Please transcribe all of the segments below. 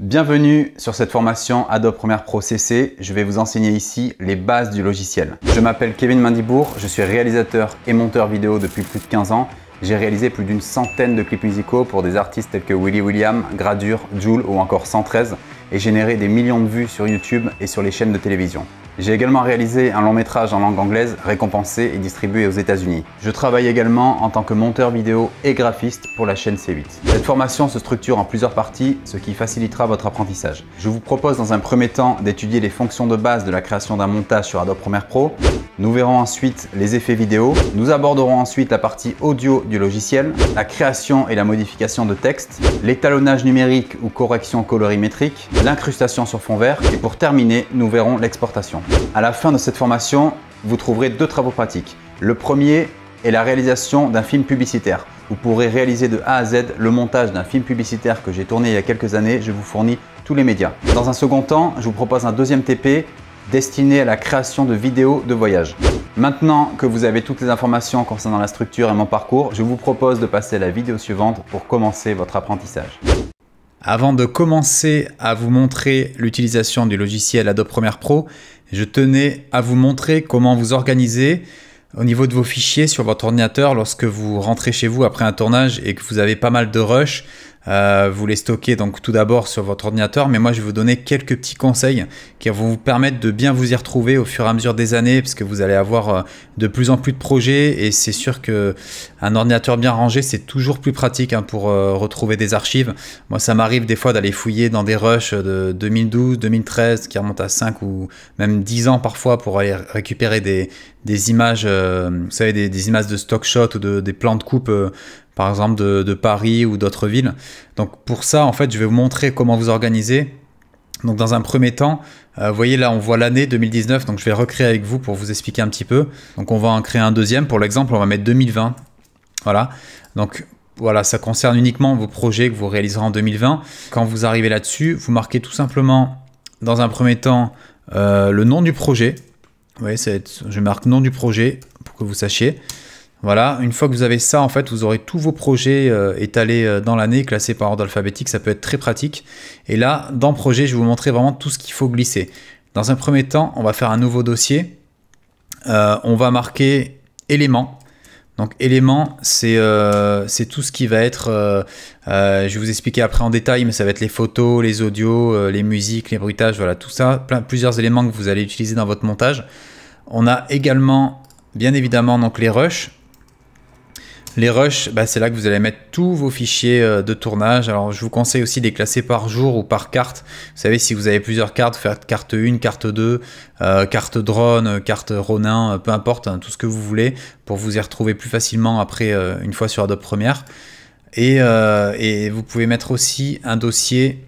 Bienvenue sur cette formation Adobe Premiere Pro CC. Je vais vous enseigner ici les bases du logiciel. Je m'appelle Kevin Mandibourg, je suis réalisateur et monteur vidéo depuis plus de 15 ans. J'ai réalisé plus d'une centaine de clips musicaux pour des artistes tels que Willy William, Gradure, Joule ou encore 113 et généré des millions de vues sur YouTube et sur les chaînes de télévision. J'ai également réalisé un long métrage en langue anglaise récompensé et distribué aux États-Unis. Je travaille également en tant que monteur vidéo et graphiste pour la chaîne C8. Cette formation se structure en plusieurs parties, ce qui facilitera votre apprentissage. Je vous propose dans un premier temps d'étudier les fonctions de base de la création d'un montage sur Adobe Premiere Pro. Nous verrons ensuite les effets vidéo. Nous aborderons ensuite la partie audio du logiciel, la création et la modification de texte, l'étalonnage numérique ou correction colorimétrique, l'incrustation sur fond vert et pour terminer, nous verrons l'exportation. À la fin de cette formation, vous trouverez deux travaux pratiques. Le premier est la réalisation d'un film publicitaire. Vous pourrez réaliser de A à Z le montage d'un film publicitaire que j'ai tourné il y a quelques années. Je vous fournis tous les médias. Dans un second temps, je vous propose un deuxième TP destiné à la création de vidéos de voyage. Maintenant que vous avez toutes les informations concernant la structure et mon parcours, je vous propose de passer à la vidéo suivante pour commencer votre apprentissage. Avant de commencer à vous montrer l'utilisation du logiciel Adobe Premiere Pro, je tenais à vous montrer comment vous organiser au niveau de vos fichiers sur votre ordinateur lorsque vous rentrez chez vous après un tournage et que vous avez pas mal de rush. Euh, vous les stockez donc tout d'abord sur votre ordinateur, mais moi je vais vous donner quelques petits conseils qui vont vous permettre de bien vous y retrouver au fur et à mesure des années, parce que vous allez avoir euh, de plus en plus de projets et c'est sûr que un ordinateur bien rangé c'est toujours plus pratique hein, pour euh, retrouver des archives. Moi ça m'arrive des fois d'aller fouiller dans des rushs de 2012, 2013 qui remontent à 5 ou même 10 ans parfois pour aller récupérer des, images, vous savez, des, images de stock shot ou des plans de coupe par exemple de, Paris ou d'autres villes. Donc pour ça, en fait, je vais vous montrer comment vous organiser. Donc dans un premier temps, euh, vous voyez là, on voit l'année 2019, donc je vais recréer avec vous pour vous expliquer un petit peu. Donc on va en créer un deuxième, pour l'exemple, on va mettre 2020. Voilà, donc voilà, ça concerne uniquement vos projets que vous réaliserez en 2020. Quand vous arrivez là-dessus, vous marquez tout simplement, dans un premier temps, euh, le nom du projet. Vous voyez, je marque nom du projet pour que vous sachiez. Voilà, une fois que vous avez ça, en fait, vous aurez tous vos projets euh, étalés euh, dans l'année, classés par ordre alphabétique, ça peut être très pratique. Et là, dans projet, je vais vous montrer vraiment tout ce qu'il faut glisser. Dans un premier temps, on va faire un nouveau dossier. Euh, on va marquer éléments. Donc éléments, c'est tout ce qui va être, je vais vous expliquer après en détail, mais ça va être les photos, les audios, les musiques, les bruitages, voilà, tout ça, plein, plusieurs éléments que vous allez utiliser dans votre montage. On a également, bien évidemment, donc les rushs. Les rushs, bah, c'est là que vous allez mettre tous vos fichiers euh, de tournage. Alors je vous conseille aussi de les classer par jour ou par carte. Vous savez, si vous avez plusieurs cartes, faire carte 1, carte 2, euh, carte drone, euh, carte Ronin, peu importe, hein, tout ce que vous voulez, pour vous y retrouver plus facilement après, une fois sur Adobe Premiere. Et, et, vous pouvez mettre aussi un dossier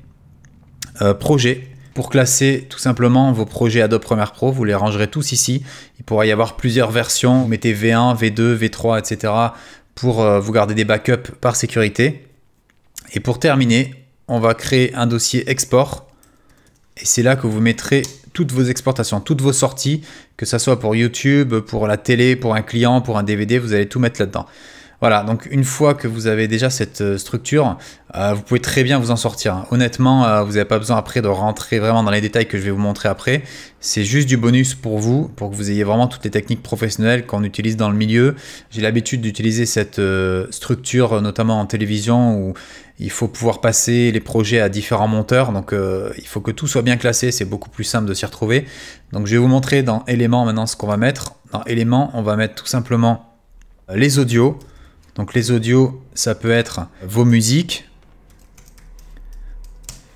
projet pour classer tout simplement vos projets Adobe Premiere Pro, vous les rangerez tous ici. Il pourra y avoir plusieurs versions. Vous mettez V1, V2, V3, etc pour euh, vous garder des backups par sécurité. Et pour terminer, on va créer un dossier export. Et c'est là que vous mettrez toutes vos exportations, toutes vos sorties, que ce soit pour YouTube, pour la télé, pour un client, pour un DVD, vous allez tout mettre là-dedans. Voilà, donc une fois que vous avez déjà cette euh, structure, euh, vous pouvez très bien vous en sortir. Honnêtement, euh, vous n'avez pas besoin après de rentrer vraiment dans les détails que je vais vous montrer après. C'est juste du bonus pour vous, pour que vous ayez vraiment toutes les techniques professionnelles qu'on utilise dans le milieu. J'ai l'habitude d'utiliser cette structure, notamment en télévision, où il faut pouvoir passer les projets à différents monteurs. Donc il faut que tout soit bien classé, c'est beaucoup plus simple de s'y retrouver. Donc je vais vous montrer dans éléments maintenant ce qu'on va mettre. Dans éléments, on va mettre tout simplement les audios. Donc les audios, ça peut être vos musiques,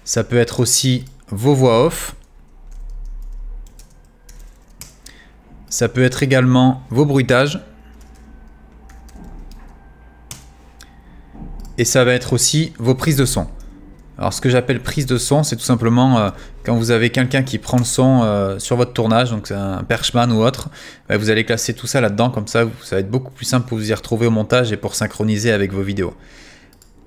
ça peut être aussi vos voix off, ça peut être également vos bruitages, et ça va être aussi vos prises de son. Alors ce que j'appelle prise de son, c'est tout simplement euh, quand vous avez quelqu'un qui prend le son euh, sur votre tournage, donc c'est un perchman ou autre, bah, vous allez classer tout ça là-dedans, comme ça ça va être beaucoup plus simple pour vous y retrouver au montage et pour synchroniser avec vos vidéos.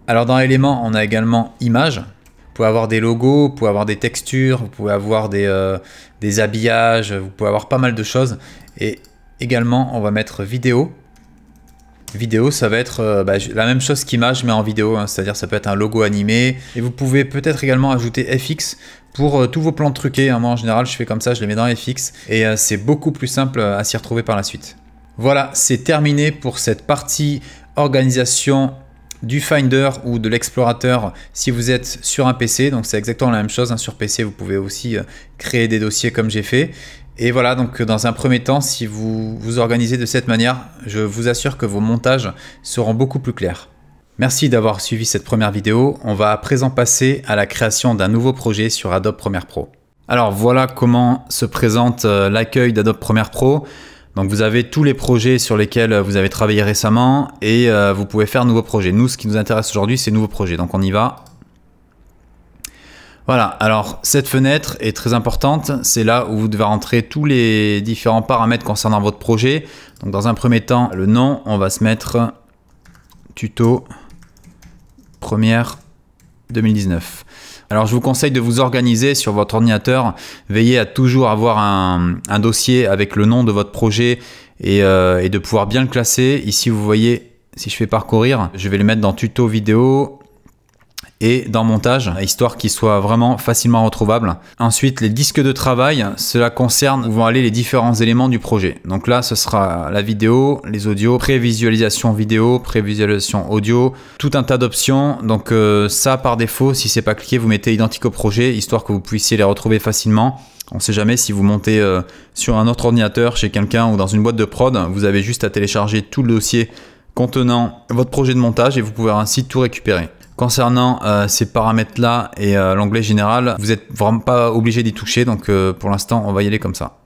Alors dans éléments, on a également images. Vous pouvez avoir des logos, vous pouvez avoir des textures, vous pouvez avoir des, euh, des habillages, vous pouvez avoir pas mal de choses. Et également, on va mettre vidéo Vidéo, ça va être euh, bah, la même chose qu'image, mais en vidéo, hein. c'est-à-dire ça peut être un logo animé. Et vous pouvez peut-être également ajouter FX pour euh, tous vos plans truqués. Hein. Moi, en général, je fais comme ça, je les mets dans FX, et euh, c'est beaucoup plus simple à s'y retrouver par la suite. Voilà, c'est terminé pour cette partie organisation du Finder ou de l'explorateur si vous êtes sur un PC. Donc c'est exactement la même chose. Hein. Sur PC, vous pouvez aussi créer des dossiers comme j'ai fait. Et voilà, donc euh, dans un premier temps, si vous vous organisez de cette manière, je vous assure que vos montages seront beaucoup plus clairs. Merci d'avoir suivi cette première vidéo. On va à présent passer à la création d'un nouveau projet sur Adobe Premiere Pro. Alors voilà comment se présente euh, l'accueil d'Adobe Premiere Pro. Donc vous avez tous les projets sur lesquels euh, vous avez travaillé récemment et vous pouvez faire nouveau projet. Nous, ce qui nous intéresse aujourd'hui, c'est nouveaux projets. Donc on y va. Voilà, alors cette fenêtre est très importante, c'est là où vous devez rentrer tous les différents paramètres concernant votre projet. Donc dans un premier temps, le nom, on va se mettre tuto première 2019. Alors je vous conseille de vous organiser sur votre ordinateur, veillez à toujours avoir un, dossier avec le nom de votre projet et, euh, et de pouvoir bien le classer. Ici vous voyez, si je fais parcourir, je vais le mettre dans tuto vidéo, et dans montage, histoire qu'ils soit vraiment facilement retrouvable. Ensuite, les disques de travail, cela concerne où vont aller les différents éléments du projet. Donc là, ce sera la vidéo, les audios, prévisualisation vidéo, prévisualisation audio, tout un tas d'options. Donc euh, ça, par défaut, si c'est pas cliqué, vous mettez identique au projet, histoire que vous puissiez les retrouver facilement. On ne sait jamais si vous montez euh, sur un autre ordinateur chez quelqu'un ou dans une boîte de prod, vous avez juste à télécharger tout le dossier contenant votre projet de montage et vous pouvez ainsi tout récupérer. Concernant euh, ces paramètres-là et euh, l'onglet général, vous n'êtes vraiment pas obligé d'y toucher, donc euh, pour l'instant, on va y aller comme ça.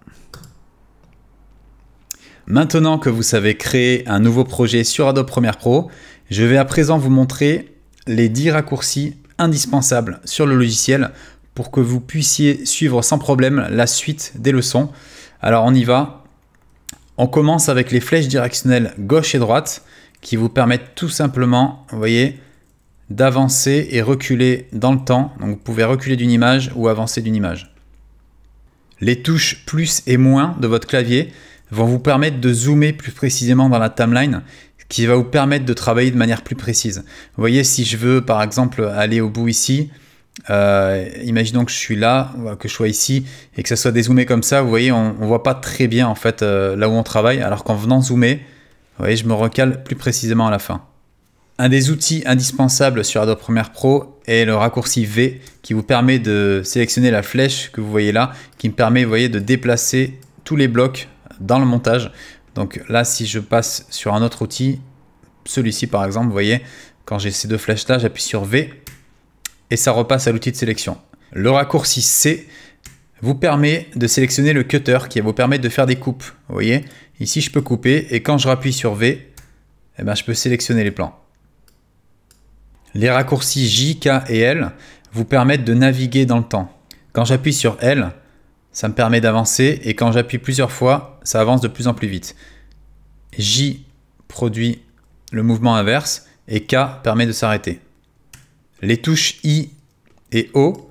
Maintenant que vous savez créer un nouveau projet sur Adobe Premiere Pro, je vais à présent vous montrer les 10 raccourcis indispensables sur le logiciel pour que vous puissiez suivre sans problème la suite des leçons. Alors on y va. On commence avec les flèches directionnelles gauche et droite qui vous permettent tout simplement, vous voyez, d'avancer et reculer dans le temps. Donc vous pouvez reculer d'une image ou avancer d'une image. Les touches plus et moins de votre clavier vont vous permettre de zoomer plus précisément dans la timeline, ce qui va vous permettre de travailler de manière plus précise. Vous voyez, si je veux par exemple aller au bout ici, euh, imaginons que je suis là, que je sois ici, et que ça soit dézoomé comme ça, vous voyez, on ne voit pas très bien en fait euh, là où on travaille, alors qu'en venant zoomer, vous voyez, je me recale plus précisément à la fin. Un des outils indispensables sur Adobe Premiere Pro est le raccourci V qui vous permet de sélectionner la flèche que vous voyez là, qui me permet voyez, de déplacer tous les blocs dans le montage. Donc là, si je passe sur un autre outil, celui-ci par exemple, vous voyez, quand j'ai ces deux flèches là, j'appuie sur V et ça repasse à l'outil de sélection. Le raccourci C vous permet de sélectionner le cutter qui vous permet de faire des coupes. voyez, ici je peux couper et quand je rappuie sur V, eh ben, je peux sélectionner les plans. Les raccourcis J, K et L vous permettent de naviguer dans le temps. Quand j'appuie sur L, ça me permet d'avancer et quand j'appuie plusieurs fois, ça avance de plus en plus vite. J produit le mouvement inverse et K permet de s'arrêter. Les touches I et O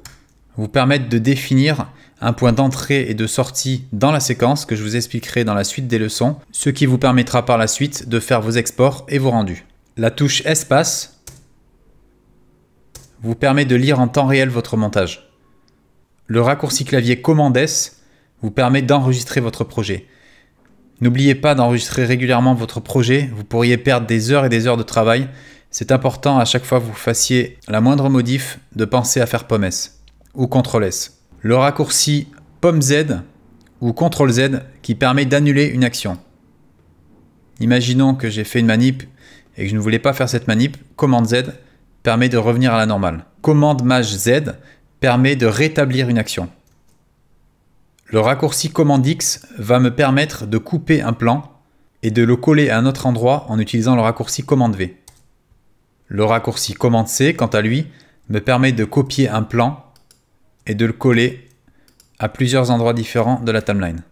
vous permettent de définir un point d'entrée et de sortie dans la séquence que je vous expliquerai dans la suite des leçons, ce qui vous permettra par la suite de faire vos exports et vos rendus. La touche espace vous permet de lire en temps réel votre montage. Le raccourci clavier Command S vous permet d'enregistrer votre projet. N'oubliez pas d'enregistrer régulièrement votre projet, vous pourriez perdre des heures et des heures de travail. C'est important à chaque fois que vous fassiez la moindre modif de penser à faire Pomme S ou Ctrl S. Le raccourci Pomme Z ou Ctrl Z qui permet d'annuler une action. Imaginons que j'ai fait une manip et que je ne voulais pas faire cette manip, Command Z permet de revenir à la normale. Commande maj Z permet de rétablir une action. Le raccourci commande X va me permettre de couper un plan et de le coller à un autre endroit en utilisant le raccourci commande V. Le raccourci commande C, quant à lui, me permet de copier un plan et de le coller à plusieurs endroits différents de la timeline.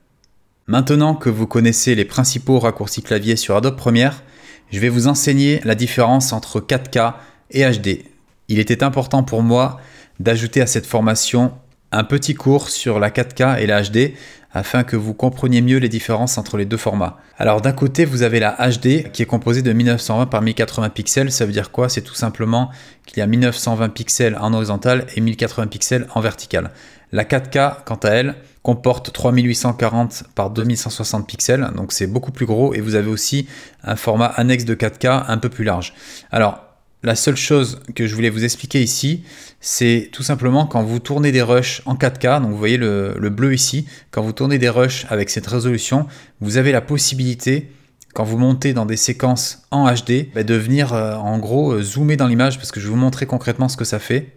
Maintenant que vous connaissez les principaux raccourcis clavier sur Adobe Premiere, je vais vous enseigner la différence entre 4K, HD. Il était important pour moi d'ajouter à cette formation un petit cours sur la 4K et la HD afin que vous compreniez mieux les différences entre les deux formats. Alors d'un côté, vous avez la HD qui est composée de 1920 par 1080 pixels. Ça veut dire quoi C'est tout simplement qu'il y a 1920 pixels en horizontal et 1080 pixels en vertical. La 4K, quant à elle, comporte 3840 par 2160 pixels, donc c'est beaucoup plus gros et vous avez aussi un format annexe de 4K un peu plus large. Alors la seule chose que je voulais vous expliquer ici, c'est tout simplement quand vous tournez des rushs en 4K, donc vous voyez le, bleu ici, quand vous tournez des rushs avec cette résolution, vous avez la possibilité, quand vous montez dans des séquences en HD, bah, de venir euh, en gros euh, zoomer dans l'image, parce que je vais vous montrer concrètement ce que ça fait.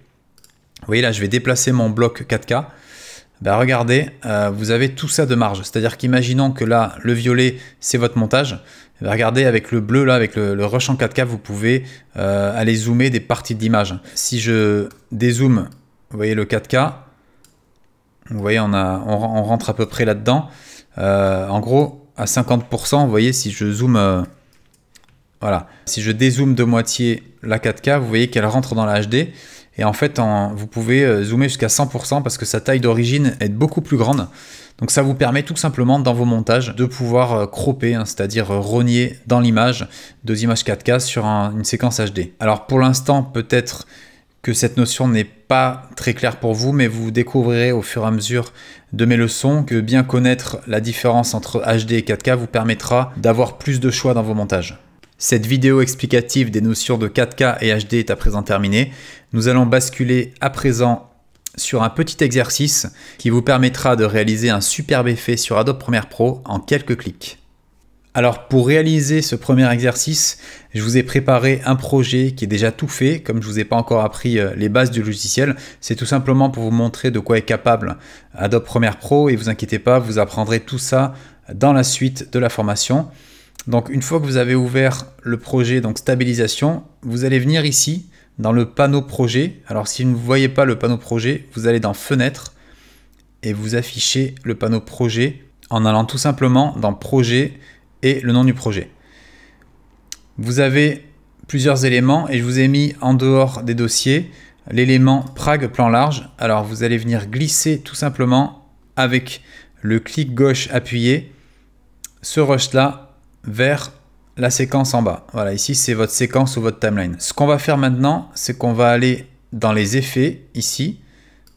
Vous voyez là, je vais déplacer mon bloc 4K, bah, regardez, euh, vous avez tout ça de marge. C'est-à-dire qu'imaginons que là, le violet, c'est votre montage. Eh regardez, avec le bleu, là, avec le, rush en 4K, vous pouvez euh, aller zoomer des parties d'image. Si je dézoome, vous voyez le 4K, vous voyez, on, a, on, rentre à peu près là-dedans. Euh, en gros, à 50%, vous voyez, si je zoome... voilà, si je dézoome de moitié la 4K, vous voyez qu'elle rentre dans la HD. Et en fait, vous pouvez euh, zoomer jusqu'à 100% parce que sa taille d'origine est beaucoup plus grande. Donc ça vous permet tout simplement dans vos montages de pouvoir euh, cropper, hein, c'est-à-dire euh, rogner dans l'image deux images 4K sur une séquence HD. Alors pour l'instant, peut-être que cette notion n'est pas très claire pour vous, mais vous découvrirez au fur et à mesure de mes leçons que bien connaître la différence entre HD et 4K vous permettra d'avoir plus de choix dans vos montages. Cette vidéo explicative des notions de 4K et HD est à présent terminée. Nous allons basculer à présent sur un petit exercice qui vous permettra de réaliser un superbe effet sur Adobe Premiere Pro en quelques clics. Alors pour réaliser ce premier exercice, je vous ai préparé un projet qui est déjà tout fait, comme je ne vous ai pas encore appris euh, les bases du logiciel, c'est tout simplement pour vous montrer de quoi est capable Adobe Premiere Pro et vous inquiétez pas, vous apprendrez tout ça dans la suite de la formation. Donc une fois que vous avez ouvert le projet, donc stabilisation, vous allez venir ici dans le panneau projet. Alors si vous ne voyez pas le panneau projet, vous allez dans fenêtre et vous affichez le panneau projet en allant tout simplement dans projet et le nom du projet. Vous avez plusieurs éléments et je vous ai mis en dehors des dossiers l'élément Prague plan large. Alors vous allez venir glisser tout simplement avec le clic gauche appuyé ce rush là vers la séquence en bas. Voilà, ici c'est votre séquence ou votre timeline. Ce qu'on va faire maintenant, c'est qu'on va aller dans les effets ici.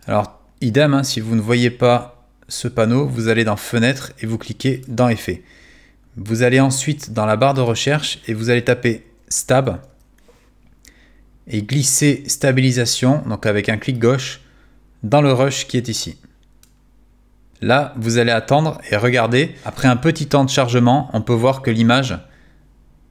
Alors, idem, hein, si vous ne voyez pas ce panneau, vous allez dans fenêtre et vous cliquez dans effets. Vous allez ensuite dans la barre de recherche et vous allez taper stab et glisser stabilisation, donc avec un clic gauche, dans le rush qui est ici. Là, vous allez attendre et regardez, après un petit temps de chargement, on peut voir que l'image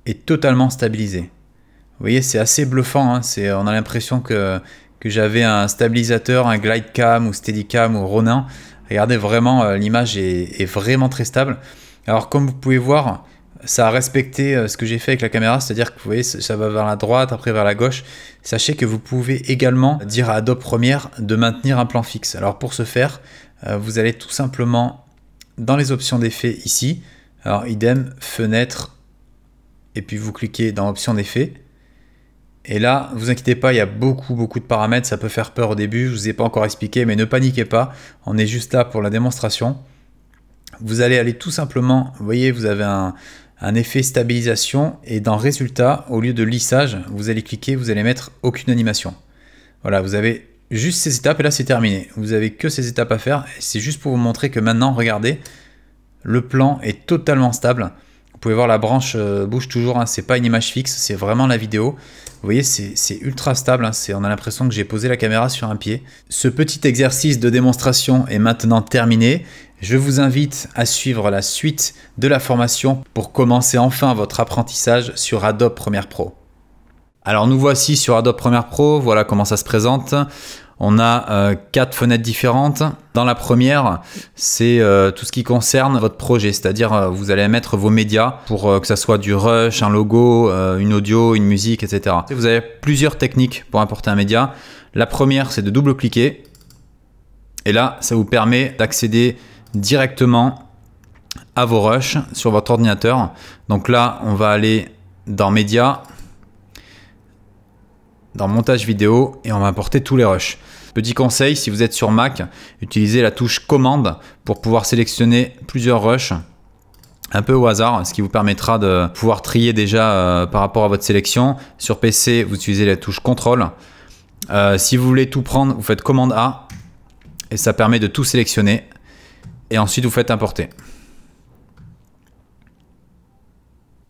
est totalement stabilisée. Vous voyez, c'est assez bluffant, hein. on a l'impression que, que j'avais un stabilisateur, un glidecam ou steadicam ou Ronin. Regardez vraiment, euh, l'image est, est, vraiment très stable. Alors comme vous pouvez voir, ça a respecté euh, ce que j'ai fait avec la caméra, c'est-à-dire que vous voyez, ça va vers la droite, après vers la gauche. Sachez que vous pouvez également dire à Adobe Premiere de maintenir un plan fixe. Alors pour ce faire, euh, vous allez tout simplement dans les options d'effet ici. Alors idem, fenêtre, et puis vous cliquez dans options d'effet. Et là, vous inquiétez pas, il y a beaucoup beaucoup de paramètres, ça peut faire peur au début, je vous ai pas encore expliqué, mais ne paniquez pas, on est juste là pour la démonstration. Vous allez aller tout simplement, vous voyez, vous avez un, un effet stabilisation et dans résultat, au lieu de lissage, vous allez cliquer, vous allez mettre aucune animation. Voilà, vous avez juste ces étapes et là c'est terminé. Vous avez que ces étapes à faire. C'est juste pour vous montrer que maintenant, regardez, le plan est totalement stable. Vous pouvez voir la branche euh, bouge toujours, hein. c'est pas une image fixe, c'est vraiment la vidéo. Vous voyez, c'est ultra stable, hein. on a l'impression que j'ai posé la caméra sur un pied. Ce petit exercice de démonstration est maintenant terminé. Je vous invite à suivre la suite de la formation pour commencer enfin votre apprentissage sur Adobe Premiere Pro. Alors nous voici sur Adobe Premiere Pro, voilà comment ça se présente. On a euh, quatre fenêtres différentes. Dans la première, c'est euh, tout ce qui concerne votre projet, c'est-à-dire euh, vous allez mettre vos médias pour que ça soit du rush, un logo, une audio, une musique, etc. Vous avez plusieurs techniques pour importer un média. La première, c'est de double-cliquer. Et là, ça vous permet d'accéder directement à vos rushs sur votre ordinateur. Donc là, on va aller dans médias, dans montage vidéo et on va importer tous les rushs. Petit conseil, si vous êtes sur Mac, utilisez la touche commande pour pouvoir sélectionner plusieurs rushs un peu au hasard, ce qui vous permettra de pouvoir trier déjà euh, par rapport à votre sélection. Sur PC, vous utilisez la touche contrôle. Euh, si vous voulez tout prendre, vous faites commande A et ça permet de tout sélectionner. Et ensuite, vous faites importer.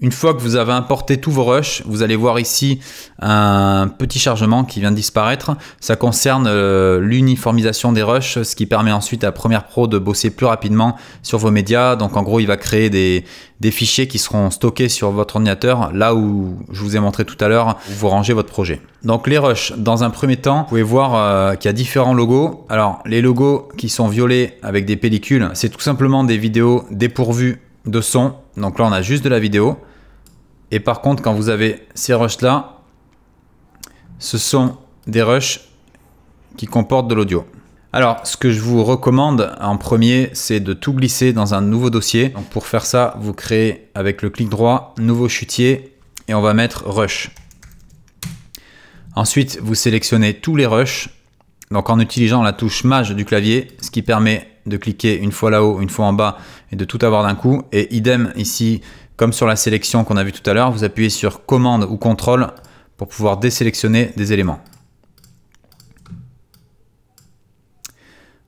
Une fois que vous avez importé tous vos rushs, vous allez voir ici un petit chargement qui vient de disparaître. Ça concerne euh, l'uniformisation des rushs, ce qui permet ensuite à Premiere Pro de bosser plus rapidement sur vos médias. Donc en gros, il va créer des, fichiers qui seront stockés sur votre ordinateur, là où je vous ai montré tout à l'heure, où vous rangez votre projet. Donc les rushs, dans un premier temps, vous pouvez voir euh, qu'il y a différents logos. Alors les logos qui sont violets avec des pellicules, c'est tout simplement des vidéos dépourvues de son. Donc là, on a juste de la vidéo. Et par contre, quand vous avez ces rushs-là, ce sont des rushs qui comportent de l'audio. Alors, ce que je vous recommande en premier, c'est de tout glisser dans un nouveau dossier. Donc pour faire ça, vous créez avec le clic droit, nouveau chutier, et on va mettre Rush. Ensuite, vous sélectionnez tous les rushs, donc en utilisant la touche Maj du clavier, ce qui permet de cliquer une fois là-haut, une fois en bas, et de tout avoir d'un coup. Et idem ici, comme sur la sélection qu'on a vu tout à l'heure, vous appuyez sur commande ou contrôle pour pouvoir désélectionner des éléments.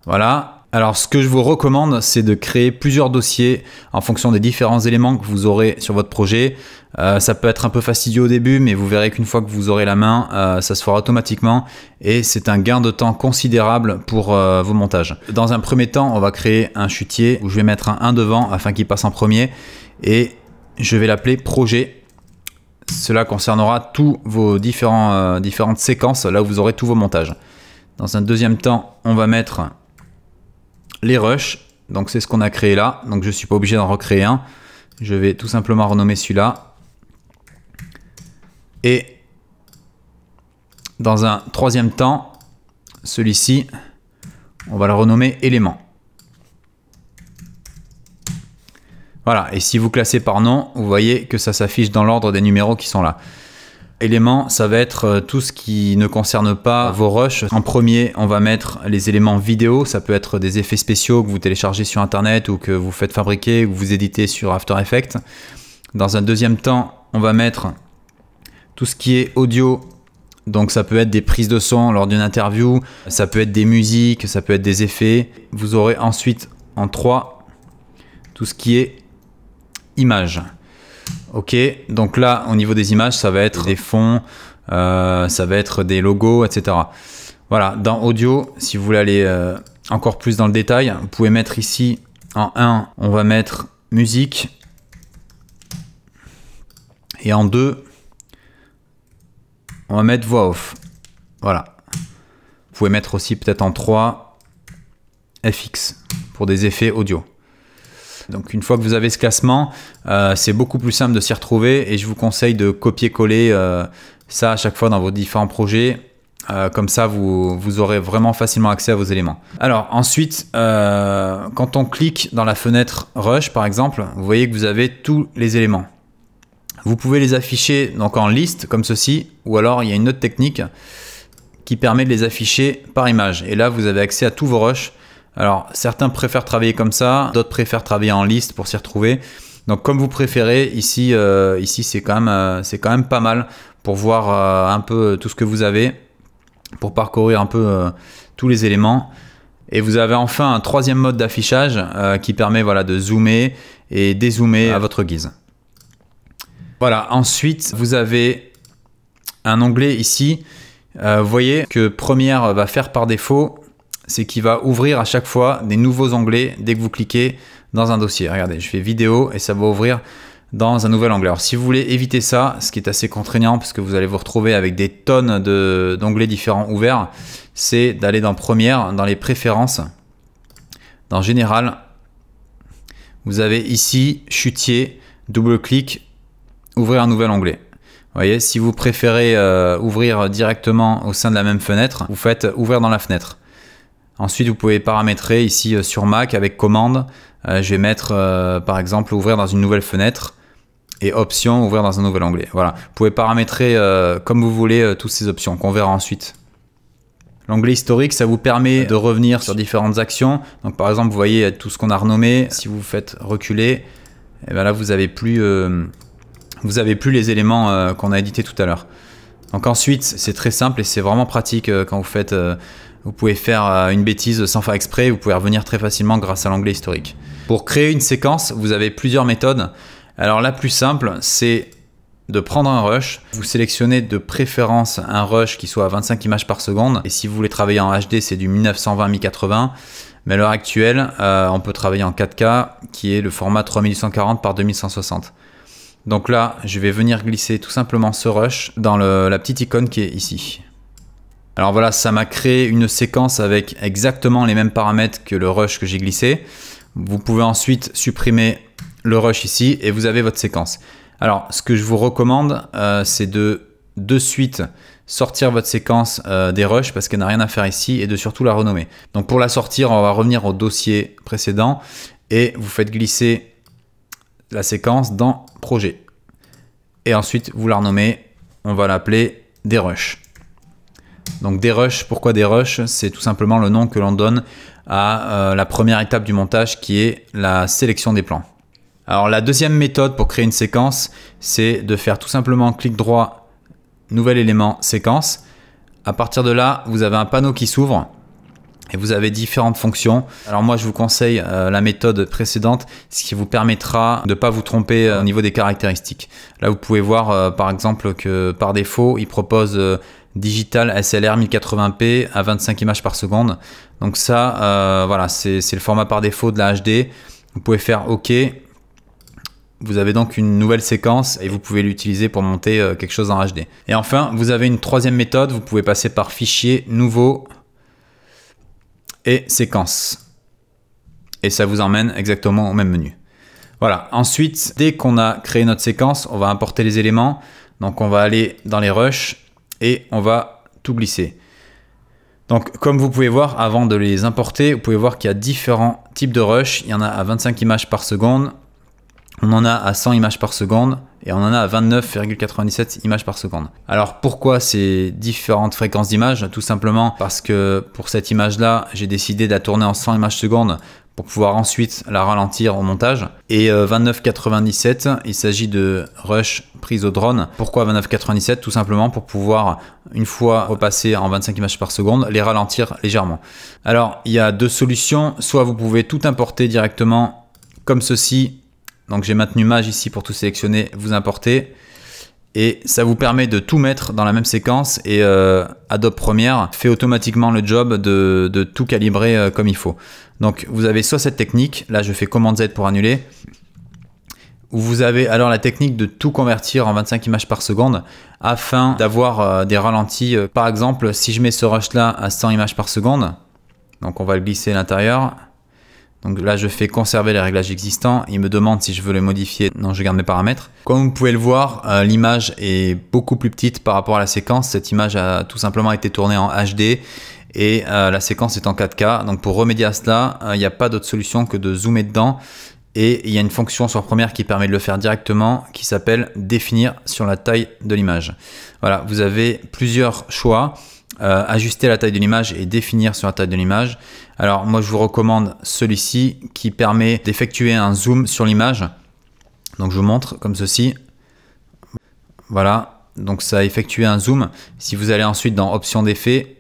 Voilà. Alors ce que je vous recommande, c'est de créer plusieurs dossiers en fonction des différents éléments que vous aurez sur votre projet. Euh, ça peut être un peu fastidieux au début, mais vous verrez qu'une fois que vous aurez la main, euh, ça se fera automatiquement et c'est un gain de temps considérable pour euh, vos montages. Dans un premier temps, on va créer un chutier où je vais mettre un 1 devant afin qu'il passe en premier et je vais l'appeler projet. Cela concernera tous vos euh, différentes séquences, là où vous aurez tous vos montages. Dans un deuxième temps, on va mettre les rushs. Donc c'est ce qu'on a créé là. Donc je ne suis pas obligé d'en recréer un. Je vais tout simplement renommer celui-là. Et dans un troisième temps, celui-ci, on va le renommer élément. Voilà, et si vous classez par nom, vous voyez que ça s'affiche dans l'ordre des numéros qui sont là. Éléments, ça va être euh, tout ce qui ne concerne pas vos rushs. En premier, on va mettre les éléments vidéo. Ça peut être des effets spéciaux que vous téléchargez sur Internet ou que vous faites fabriquer ou que vous éditez sur After Effects. Dans un deuxième temps, on va mettre tout ce qui est audio. Donc ça peut être des prises de son lors d'une interview, ça peut être des musiques, ça peut être des effets. Vous aurez ensuite en 3 tout ce qui est images. Ok, donc là, au niveau des images, ça va être des fonds, euh, ça va être des logos, etc. Voilà, dans audio, si vous voulez aller euh, encore plus dans le détail, vous pouvez mettre ici en 1, on va mettre musique. Et en 2, on va mettre voix off. Voilà. Vous pouvez mettre aussi peut-être en 3 FX pour des effets audio. Donc une fois que vous avez ce classement, euh, c'est beaucoup plus simple de s'y retrouver et je vous conseille de copier-coller euh, ça à chaque fois dans vos différents projets. Euh, comme ça, vous, aurez vraiment facilement accès à vos éléments. Alors ensuite, quand on clique dans la fenêtre Rush, par exemple, vous voyez que vous avez tous les éléments. Vous pouvez les afficher donc en liste comme ceci, ou alors il y a une autre technique qui permet de les afficher par image. Et là, vous avez accès à tous vos rushs alors, certains préfèrent travailler comme ça, d'autres préfèrent travailler en liste pour s'y retrouver. Donc, comme vous préférez, ici, euh, ici c'est quand, même, euh, quand même pas mal pour voir euh, un peu tout ce que vous avez, pour parcourir un peu tous les éléments. Et vous avez enfin un troisième mode d'affichage qui permet voilà, de zoomer et dézoomer à votre guise. Voilà, ensuite, vous avez un onglet ici. vous voyez que première va faire par défaut c'est qu'il va ouvrir à chaque fois des nouveaux onglets dès que vous cliquez dans un dossier. Regardez, je fais vidéo et ça va ouvrir dans un nouvel onglet. Alors si vous voulez éviter ça, ce qui est assez contraignant parce que vous allez vous retrouver avec des tonnes d'onglets différents ouverts, c'est d'aller dans première, dans les préférences, dans général, vous avez ici chutier, double clic, ouvrir un nouvel onglet. Vous voyez, si vous préférez euh, ouvrir directement au sein de la même fenêtre, vous faites ouvrir dans la fenêtre. Ensuite, vous pouvez paramétrer ici euh, sur Mac avec commande. Euh, je vais mettre euh, par exemple ouvrir dans une nouvelle fenêtre et option ouvrir dans un nouvel onglet. Voilà, vous pouvez paramétrer comme vous voulez toutes ces options qu'on verra ensuite. L'onglet historique, ça vous permet de revenir sur différentes actions. Donc par exemple, vous voyez tout ce qu'on a renommé. Si vous faites reculer, et eh bien là vous avez plus, vous avez plus les éléments qu'on a édités tout à l'heure. Donc ensuite, c'est très simple et c'est vraiment pratique quand vous faites vous pouvez faire euh, une bêtise sans faire exprès, vous pouvez revenir très facilement grâce à l'onglet historique. Pour créer une séquence, vous avez plusieurs méthodes. Alors la plus simple, c'est de prendre un rush. Vous sélectionnez de préférence un rush qui soit à 25 images par seconde. Et si vous voulez travailler en HD, c'est du 1920-1080. Mais à l'heure actuelle, euh, on peut travailler en 4K, qui est le format 3840 par 2160. Donc là, je vais venir glisser tout simplement ce rush dans la petite icône qui est ici. Alors voilà, ça m'a créé une séquence avec exactement les mêmes paramètres que le rush que j'ai glissé. Vous pouvez ensuite supprimer le rush ici et vous avez votre séquence. Alors, ce que je vous recommande, euh, c'est de de suite sortir votre séquence euh, des rushs parce qu'elle n'a rien à faire ici et de surtout la renommer. Donc pour la sortir, on va revenir au dossier précédent et vous faites glisser la séquence dans projet. Et ensuite, vous la renommez, on va l'appeler des rushs. Donc des rushs, pourquoi des rushs C'est tout simplement le nom que l'on donne à euh, la première étape du montage qui est la sélection des plans. Alors la deuxième méthode pour créer une séquence, c'est de faire tout simplement clic droit, nouvel élément, séquence. À partir de là, vous avez un panneau qui s'ouvre et vous avez différentes fonctions. Alors moi, je vous conseille euh, la méthode précédente, ce qui vous permettra de ne pas vous tromper euh, au niveau des caractéristiques. Là, vous pouvez voir par exemple que par défaut, il propose digital SLR 1080p à 25 images par seconde. Donc ça, euh, voilà, c'est le format par défaut de la HD. Vous pouvez faire OK. Vous avez donc une nouvelle séquence et vous pouvez l'utiliser pour monter euh, quelque chose en HD. Et enfin, vous avez une troisième méthode. Vous pouvez passer par fichier, nouveau et séquence. Et ça vous emmène exactement au même menu. Voilà, ensuite, dès qu'on a créé notre séquence, on va importer les éléments. Donc on va aller dans les rushs et on va tout glisser. Donc comme vous pouvez voir, avant de les importer, vous pouvez voir qu'il y a différents types de rush. Il y en a à 25 images par seconde, on en a à 100 images par seconde et on en a à 29,97 images par seconde. Alors pourquoi ces différentes fréquences d'image Tout simplement parce que pour cette image là, j'ai décidé de la tourner en 100 images par seconde pour pouvoir ensuite la ralentir au montage. Et 29,97, euh, il s'agit de Rush prise au drone. Pourquoi 29,97 Tout simplement pour pouvoir, une fois repassé en 25 images par seconde, les ralentir légèrement. Alors, il y a deux solutions. Soit vous pouvez tout importer directement comme ceci. Donc j'ai maintenu Mage ici pour tout sélectionner, vous importez et ça vous permet de tout mettre dans la même séquence et euh, Adobe Premiere fait automatiquement le job de, tout calibrer euh, comme il faut. Donc vous avez soit cette technique, là je fais commande Z pour annuler, Ou vous avez alors la technique de tout convertir en 25 images par seconde afin d'avoir euh, des ralentis. Par exemple, si je mets ce rush là à 100 images par seconde, donc on va le glisser à l'intérieur, donc là, je fais conserver les réglages existants. Il me demande si je veux les modifier. Non, je garde mes paramètres. Comme vous pouvez le voir, euh, l'image est beaucoup plus petite par rapport à la séquence. Cette image a tout simplement été tournée en HD et euh, la séquence est en 4K. Donc pour remédier à cela, euh, il n'y a pas d'autre solution que de zoomer dedans. Et il y a une fonction sur Première qui permet de le faire directement qui s'appelle définir sur la taille de l'image. Voilà, vous avez plusieurs choix. ajuster la taille de l'image et définir sur la taille de l'image. Alors moi je vous recommande celui-ci qui permet d'effectuer un zoom sur l'image. Donc je vous montre comme ceci. Voilà, donc ça a effectué un zoom. Si vous allez ensuite dans options d'effet,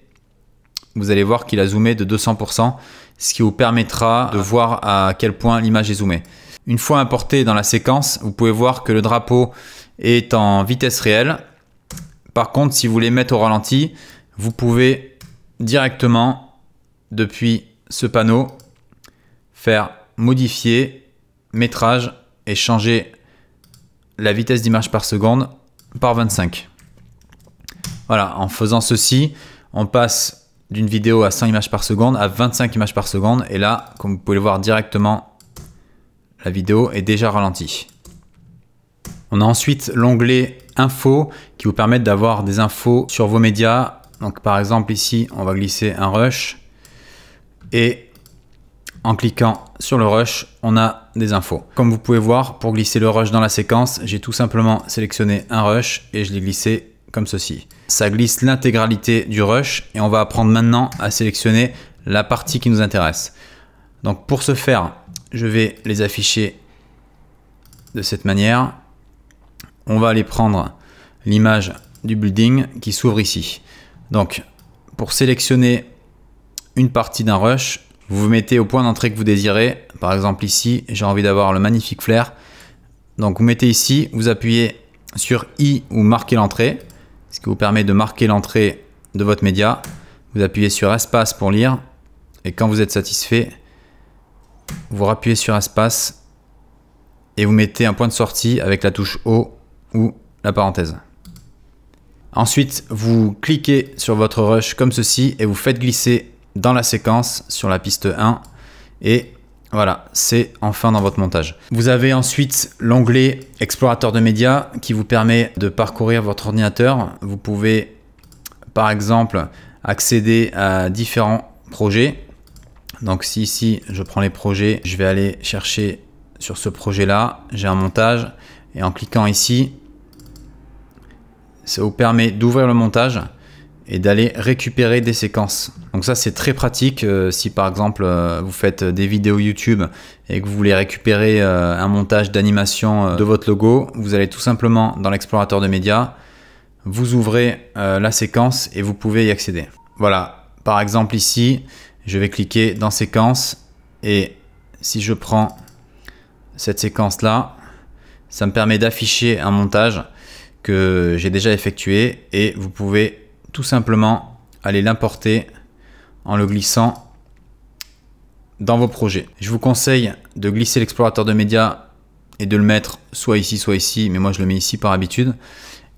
vous allez voir qu'il a zoomé de 200%, ce qui vous permettra de voir à quel point l'image est zoomée. Une fois importé dans la séquence, vous pouvez voir que le drapeau est en vitesse réelle. Par contre, si vous voulez mettre au ralenti, vous pouvez directement depuis ce panneau, faire modifier, métrage et changer la vitesse d'image par seconde par 25. Voilà, en faisant ceci, on passe d'une vidéo à 100 images par seconde à 25 images par seconde. Et là, comme vous pouvez le voir directement, la vidéo est déjà ralentie. On a ensuite l'onglet info qui vous permet d'avoir des infos sur vos médias. Donc par exemple ici, on va glisser un rush. Et en cliquant sur le rush, on a des infos. Comme vous pouvez voir, pour glisser le rush dans la séquence, j'ai tout simplement sélectionné un rush et je l'ai glissé comme ceci. Ça glisse l'intégralité du rush et on va apprendre maintenant à sélectionner la partie qui nous intéresse. Donc pour ce faire, je vais les afficher de cette manière. On va aller prendre l'image du building qui s'ouvre ici. Donc pour sélectionner une partie d'un rush, vous vous mettez au point d'entrée que vous désirez. Par exemple ici, j'ai envie d'avoir le magnifique flair. Donc vous mettez ici, vous appuyez sur I ou marquez l'entrée, ce qui vous permet de marquer l'entrée de votre média. Vous appuyez sur espace pour lire et quand vous êtes satisfait, vous rappuyez sur espace et vous mettez un point de sortie avec la touche O ou la parenthèse. Ensuite, vous cliquez sur votre rush comme ceci et vous faites glisser dans la séquence sur la piste 1 et voilà, c'est enfin dans votre montage. Vous avez ensuite l'onglet explorateur de médias qui vous permet de parcourir votre ordinateur. Vous pouvez par exemple accéder à différents projets. Donc si ici je prends les projets, je vais aller chercher sur ce projet là, j'ai un montage et en cliquant ici, ça vous permet d'ouvrir le montage et d'aller récupérer des séquences. Donc ça c'est très pratique euh, si par exemple euh, vous faites des vidéos YouTube et que vous voulez récupérer euh, un montage d'animation de votre logo, vous allez tout simplement dans l'explorateur de médias, vous ouvrez la séquence et vous pouvez y accéder. Voilà, par exemple ici, je vais cliquer dans séquence et si je prends cette séquence là, ça me permet d'afficher un montage que j'ai déjà effectué et vous pouvez tout simplement aller l'importer en le glissant dans vos projets. Je vous conseille de glisser l'explorateur de médias et de le mettre soit ici, soit ici, mais moi je le mets ici par habitude.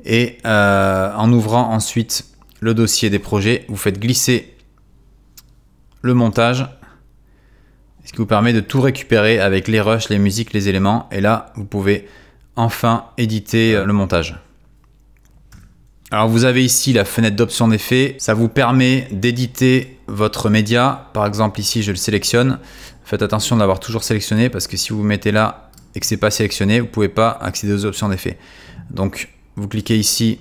Et euh, en ouvrant ensuite le dossier des projets, vous faites glisser le montage, ce qui vous permet de tout récupérer avec les rushs, les musiques, les éléments. Et là, vous pouvez enfin éditer le montage. Alors vous avez ici la fenêtre d'options d'effet, ça vous permet d'éditer votre média, par exemple ici je le sélectionne, faites attention de l'avoir toujours sélectionné parce que si vous mettez là et que c'est pas sélectionné, vous pouvez pas accéder aux options d'effet. Donc vous cliquez ici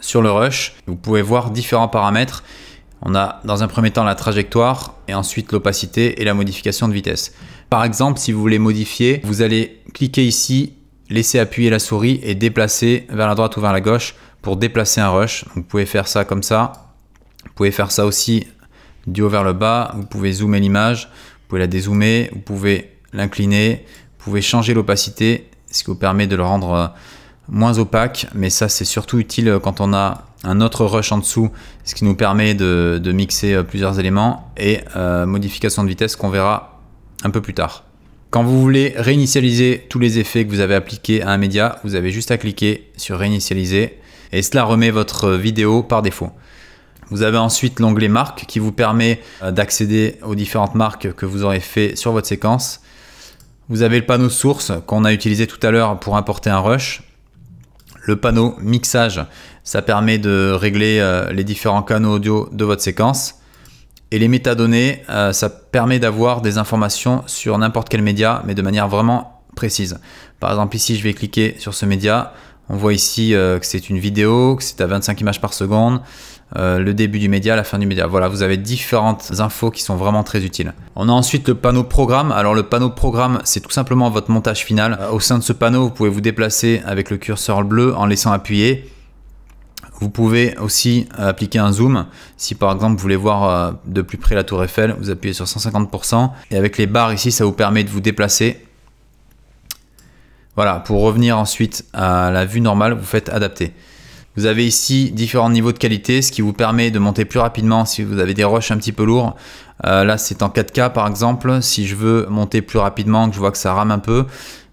sur le rush, vous pouvez voir différents paramètres, on a dans un premier temps la trajectoire et ensuite l'opacité et la modification de vitesse. Par exemple, si vous voulez modifier, vous allez cliquer ici, laisser appuyer la souris et déplacer vers la droite ou vers la gauche pour déplacer un rush. Vous pouvez faire ça comme ça. Vous pouvez faire ça aussi du haut vers le bas. Vous pouvez zoomer l'image. Vous pouvez la dézoomer. Vous pouvez l'incliner. Vous pouvez changer l'opacité, ce qui vous permet de le rendre euh, moins opaque. Mais ça, c'est surtout utile euh, quand on a un autre rush en dessous, ce qui nous permet de, mixer euh, plusieurs éléments. Et modification de vitesse qu'on verra un peu plus tard. Quand vous voulez réinitialiser tous les effets que vous avez appliqués à un média, vous avez juste à cliquer sur réinitialiser et cela remet votre vidéo par défaut. Vous avez ensuite l'onglet marque qui vous permet euh, d'accéder aux différentes marques que vous aurez fait sur votre séquence. Vous avez le panneau source qu'on a utilisé tout à l'heure pour importer un rush. Le panneau mixage, ça permet de régler euh, les différents canaux audio de votre séquence. Et les métadonnées, euh, ça permet d'avoir des informations sur n'importe quel média, mais de manière vraiment précise. Par exemple, ici, je vais cliquer sur ce média. On voit ici euh, que c'est une vidéo, que c'est à 25 images par seconde, euh, le début du média, la fin du média. Voilà, vous avez différentes infos qui sont vraiment très utiles. On a ensuite le panneau programme. Alors le panneau programme, c'est tout simplement votre montage final. au sein de ce panneau, vous pouvez vous déplacer avec le curseur bleu en laissant appuyer. Vous pouvez aussi euh, appliquer un zoom. Si par exemple vous voulez voir de plus près la tour Eiffel, vous appuyez sur 150%. Et avec les barres ici, ça vous permet de vous déplacer voilà, pour revenir ensuite à la vue normale, vous faites adapter. Vous avez ici différents niveaux de qualité, ce qui vous permet de monter plus rapidement si vous avez des roches un petit peu lourds. Euh, là, c'est en 4K par exemple. Si je veux monter plus rapidement, que je vois que ça rame un peu,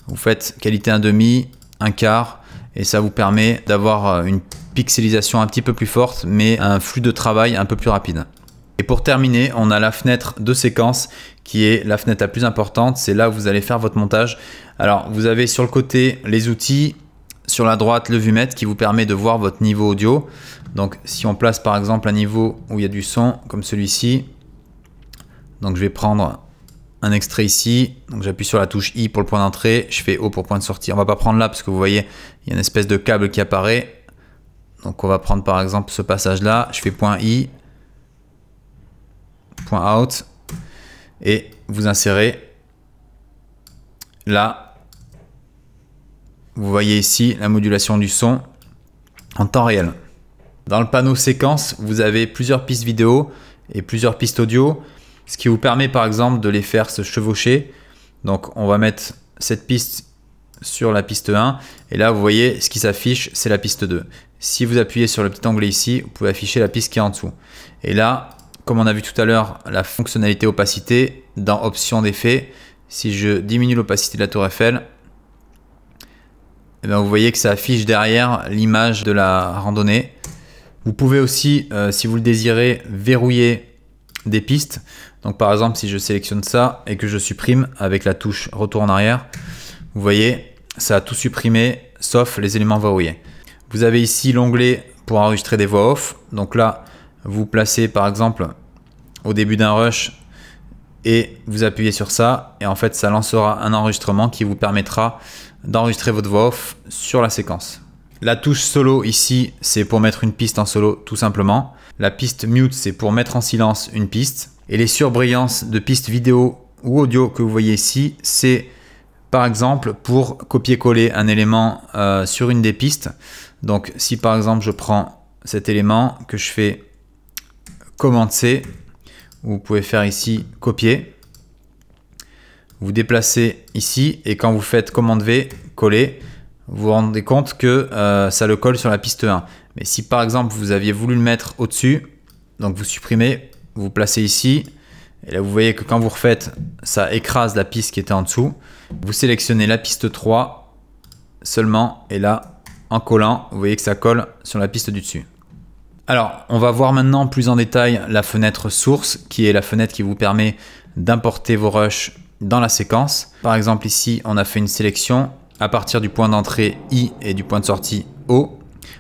vous faites qualité 1,5, 1 quart, et ça vous permet d'avoir euh, une pixelisation un petit peu plus forte, mais un flux de travail un peu plus rapide. Et pour terminer, on a la fenêtre de séquence qui est la fenêtre la plus importante. C'est là où vous allez faire votre montage. Alors, vous avez sur le côté les outils, sur la droite le vumètre qui vous permet de voir votre niveau audio. Donc, si on place par exemple un niveau où il y a du son, comme celui-ci, donc je vais prendre un extrait ici. Donc j'appuie sur la touche I pour le point d'entrée, je fais O pour point de sortie. On va pas prendre là parce que vous voyez, il y a une espèce de câble qui apparaît. Donc on va prendre par exemple ce passage là, je fais point I, point out, et vous insérez là vous voyez ici la modulation du son en temps réel. Dans le panneau séquence, vous avez plusieurs pistes vidéo et plusieurs pistes audio, ce qui vous permet par exemple de les faire se chevaucher. Donc on va mettre cette piste sur la piste 1 et là vous voyez ce qui s'affiche, c'est la piste 2. Si vous appuyez sur le petit onglet ici, vous pouvez afficher la piste qui est en dessous. Et là, comme on a vu tout à l'heure, la fonctionnalité opacité dans options d'effet, si je diminue l'opacité de la tour Eiffel, et eh ben, vous voyez que ça affiche derrière l'image de la randonnée. Vous pouvez aussi, euh, si vous le désirez, verrouiller des pistes. Donc par exemple, si je sélectionne ça et que je supprime avec la touche retour en arrière, vous voyez, ça a tout supprimé sauf les éléments verrouillés. Vous avez ici l'onglet pour enregistrer des voix off. Donc là, vous placez par exemple au début d'un rush et vous appuyez sur ça et en fait ça lancera un enregistrement qui vous permettra d'enregistrer votre voix off sur la séquence. La touche solo ici, c'est pour mettre une piste en solo tout simplement. La piste mute, c'est pour mettre en silence une piste. Et les surbrillances de pistes vidéo ou audio que vous voyez ici, c'est par exemple pour copier-coller un élément euh, sur une des pistes. Donc si par exemple je prends cet élément que je fais commencer, vous pouvez faire ici copier vous déplacez ici et quand vous faites commande V, coller, vous vous rendez compte que euh, ça le colle sur la piste 1. Mais si par exemple vous aviez voulu le mettre au-dessus, donc vous supprimez, vous, vous placez ici, et là vous voyez que quand vous refaites, ça écrase la piste qui était en dessous. Vous sélectionnez la piste 3 seulement, et là en collant, vous voyez que ça colle sur la piste du dessus. Alors, on va voir maintenant plus en détail la fenêtre source, qui est la fenêtre qui vous permet d'importer vos rushs dans la séquence. Par exemple ici, on a fait une sélection à partir du point d'entrée I et du point de sortie O.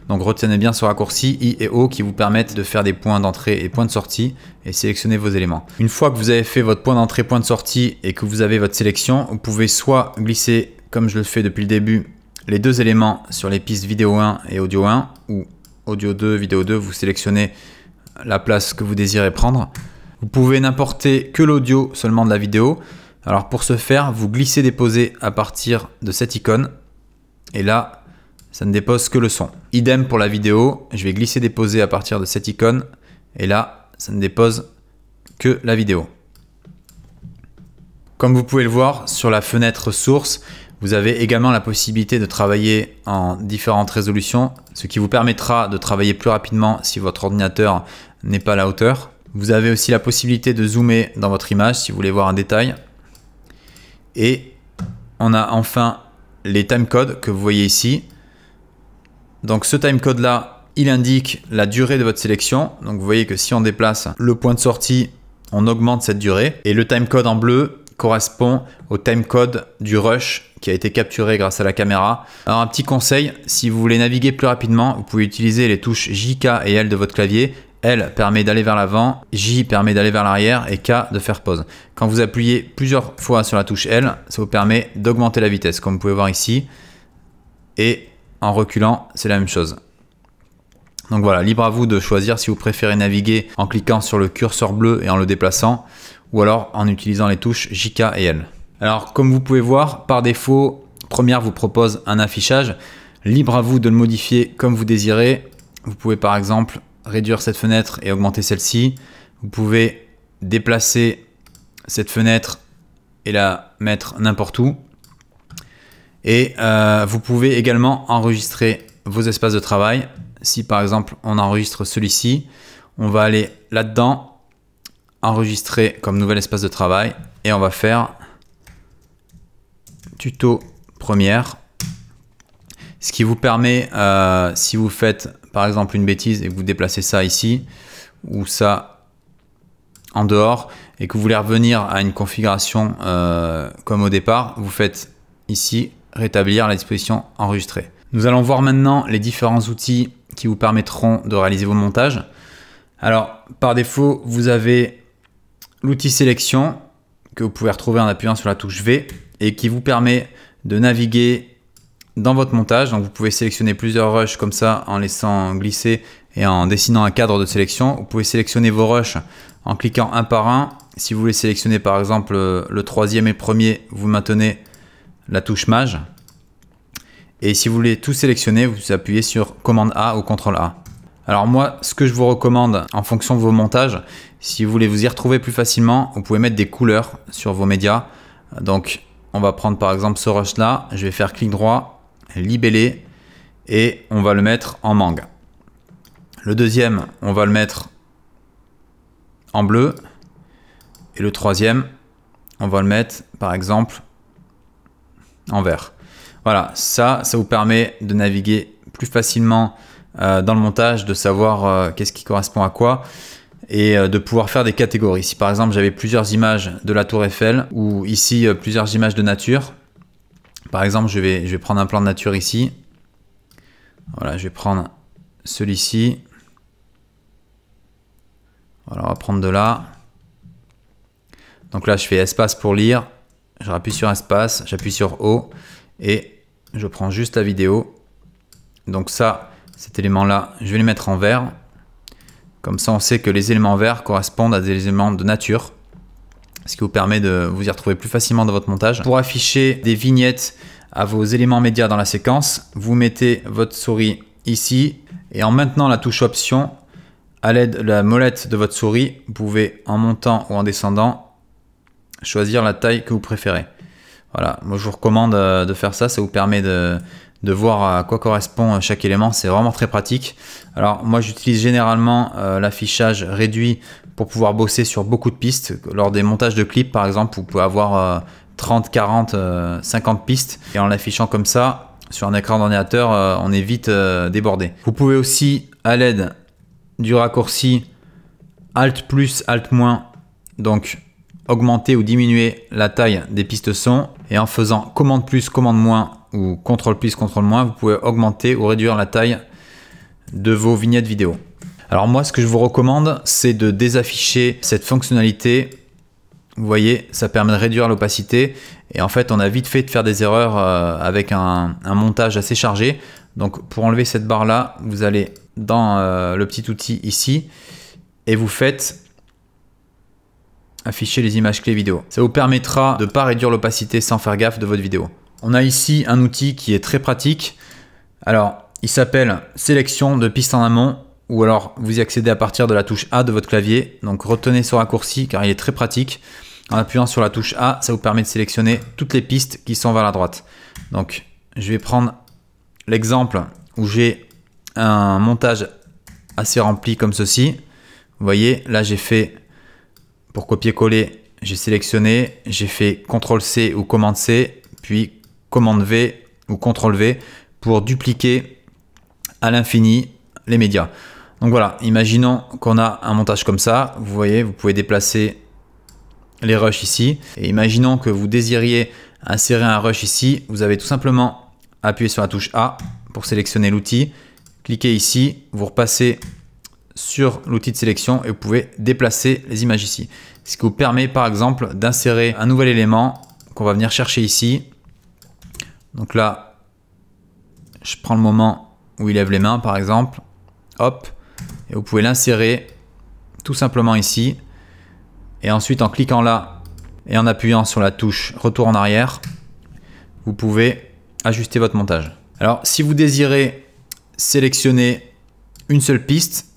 Donc retenez bien ce raccourci I et O qui vous permettent de faire des points d'entrée et points de sortie et sélectionner vos éléments. Une fois que vous avez fait votre point d'entrée, point de sortie et que vous avez votre sélection, vous pouvez soit glisser, comme je le fais depuis le début, les deux éléments sur les pistes vidéo 1 et audio 1 ou audio 2, vidéo 2, vous sélectionnez la place que vous désirez prendre. Vous pouvez n'importer que l'audio seulement de la vidéo. Alors pour ce faire, vous glissez déposer à partir de cette icône. Et là, ça ne dépose que le son. Idem pour la vidéo, je vais glisser déposer à partir de cette icône. Et là, ça ne dépose que la vidéo. Comme vous pouvez le voir sur la fenêtre source, vous avez également la possibilité de travailler en différentes résolutions, ce qui vous permettra de travailler plus rapidement si votre ordinateur n'est pas à la hauteur. Vous avez aussi la possibilité de zoomer dans votre image si vous voulez voir un détail. Et on a enfin les timecodes que vous voyez ici. Donc ce timecode là, il indique la durée de votre sélection. Donc vous voyez que si on déplace le point de sortie, on augmente cette durée. Et le timecode en bleu correspond au timecode du rush qui a été capturé grâce à la caméra. Alors un petit conseil, si vous voulez naviguer plus rapidement, vous pouvez utiliser les touches J, K et L de votre clavier L permet d'aller vers l'avant, J permet d'aller vers l'arrière et K de faire pause. Quand vous appuyez plusieurs fois sur la touche L, ça vous permet d'augmenter la vitesse, comme vous pouvez voir ici. Et en reculant, c'est la même chose. Donc voilà, libre à vous de choisir si vous préférez naviguer en cliquant sur le curseur bleu et en le déplaçant, ou alors en utilisant les touches J, K et L. Alors comme vous pouvez voir, par défaut, première vous propose un affichage. Libre à vous de le modifier comme vous désirez. Vous pouvez par exemple réduire cette fenêtre et augmenter celle-ci. Vous pouvez déplacer cette fenêtre et la mettre n'importe où. Et euh, vous pouvez également enregistrer vos espaces de travail. Si par exemple on enregistre celui-ci, on va aller là-dedans, enregistrer comme nouvel espace de travail et on va faire tuto première. Ce qui vous permet, euh, si vous faites par exemple une bêtise et que vous déplacez ça ici ou ça en dehors et que vous voulez revenir à une configuration euh, comme au départ, vous faites ici rétablir la disposition enregistrée. Nous allons voir maintenant les différents outils qui vous permettront de réaliser vos montages. Alors, par défaut, vous avez l'outil sélection que vous pouvez retrouver en appuyant sur la touche V et qui vous permet de naviguer dans votre montage. Donc vous pouvez sélectionner plusieurs rushs comme ça en laissant glisser et en dessinant un cadre de sélection. Vous pouvez sélectionner vos rushs en cliquant un par un. Si vous voulez sélectionner par exemple euh, le troisième et le premier, vous maintenez la touche mage. Et si vous voulez tout sélectionner, vous appuyez sur commande A ou contrôle A. Alors moi, ce que je vous recommande en fonction de vos montages, si vous voulez vous y retrouver plus facilement, vous pouvez mettre des couleurs sur vos médias. Donc on va prendre par exemple ce rush là, je vais faire clic droit libellé et on va le mettre en mangue. Le deuxième, on va le mettre en bleu. Et le troisième, on va le mettre par exemple en vert. Voilà, ça, ça vous permet de naviguer plus facilement euh, dans le montage, de savoir euh, qu'est-ce qui correspond à quoi et euh, de pouvoir faire des catégories. Si par exemple j'avais plusieurs images de la tour Eiffel ou ici plusieurs images de nature, par exemple, je vais, je vais prendre un plan de nature ici. Voilà, je vais prendre celui-ci. Voilà, on va prendre de là. Donc là, je fais espace pour lire. Je rappuie sur espace, j'appuie sur haut et je prends juste la vidéo. Donc ça, cet élément-là, je vais le mettre en vert. Comme ça, on sait que les éléments verts correspondent à des éléments de nature ce qui vous permet de vous y retrouver plus facilement dans votre montage. Pour afficher des vignettes à vos éléments médias dans la séquence, vous mettez votre souris ici et en maintenant la touche option, à l'aide de la molette de votre souris, vous pouvez en montant ou en descendant choisir la taille que vous préférez. Voilà, moi je vous recommande euh, de faire ça, ça vous permet de, voir à quoi correspond euh, chaque élément, c'est vraiment très pratique. Alors moi j'utilise généralement euh, l'affichage réduit pour pouvoir bosser sur beaucoup de pistes. Lors des montages de clips, par exemple, vous pouvez avoir 30, 40, 50 pistes. Et en l'affichant comme ça, sur un écran d'ordinateur, euh, on est vite euh, débordé. Vous pouvez aussi, à l'aide du raccourci Alt plus, Alt moins, donc augmenter ou diminuer la taille des pistes son. Et en faisant commande plus, commande moins ou contrôle plus, contrôle moins, vous pouvez augmenter ou réduire la taille de vos vignettes vidéo. Alors moi, ce que je vous recommande, c'est de désafficher cette fonctionnalité. Vous voyez, ça permet de réduire l'opacité. Et en fait, on a vite fait de faire des erreurs euh, avec un, montage assez chargé. Donc pour enlever cette barre-là, vous allez dans euh, le petit outil ici et vous faites afficher les images clés vidéo. Ça vous permettra de ne pas réduire l'opacité sans faire gaffe de votre vidéo. On a ici un outil qui est très pratique. Alors, il s'appelle sélection de pistes en amont ou alors vous y accédez à partir de la touche A de votre clavier. Donc retenez ce raccourci car il est très pratique. En appuyant sur la touche A, ça vous permet de sélectionner toutes les pistes qui sont vers la droite. Donc je vais prendre l'exemple où j'ai un montage assez rempli comme ceci. Vous voyez, là j'ai fait, pour copier-coller, j'ai sélectionné, j'ai fait CTRL-C ou COMMANDE-C, puis COMMANDE-V ou CTRL-V pour dupliquer à l'infini les médias. Donc voilà, imaginons qu'on a un montage comme ça. Vous voyez, vous pouvez déplacer les rushs ici. Et imaginons que vous désiriez insérer un rush ici. Vous avez tout simplement appuyé sur la touche A pour sélectionner l'outil. Cliquez ici, vous repassez sur l'outil de sélection et vous pouvez déplacer les images ici. Ce qui vous permet par exemple d'insérer un nouvel élément qu'on va venir chercher ici. Donc là, je prends le moment où il lève les mains par exemple. Hop, et vous pouvez l'insérer tout simplement ici. Et ensuite, en cliquant là et en appuyant sur la touche retour en arrière, vous pouvez ajuster votre montage. Alors, si vous désirez sélectionner une seule piste,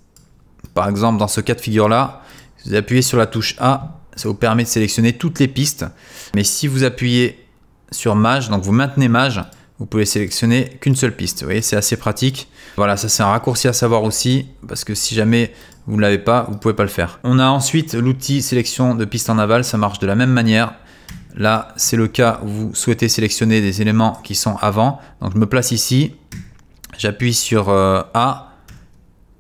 par exemple dans ce cas de figure-là, vous appuyez sur la touche A, ça vous permet de sélectionner toutes les pistes. Mais si vous appuyez sur MAJ, donc vous maintenez MAJ vous pouvez sélectionner qu'une seule piste. Vous voyez, c'est assez pratique. Voilà, ça c'est un raccourci à savoir aussi, parce que si jamais vous ne l'avez pas, vous ne pouvez pas le faire. On a ensuite l'outil sélection de piste en aval, ça marche de la même manière. Là, c'est le cas où vous souhaitez sélectionner des éléments qui sont avant. Donc je me place ici, j'appuie sur euh, A,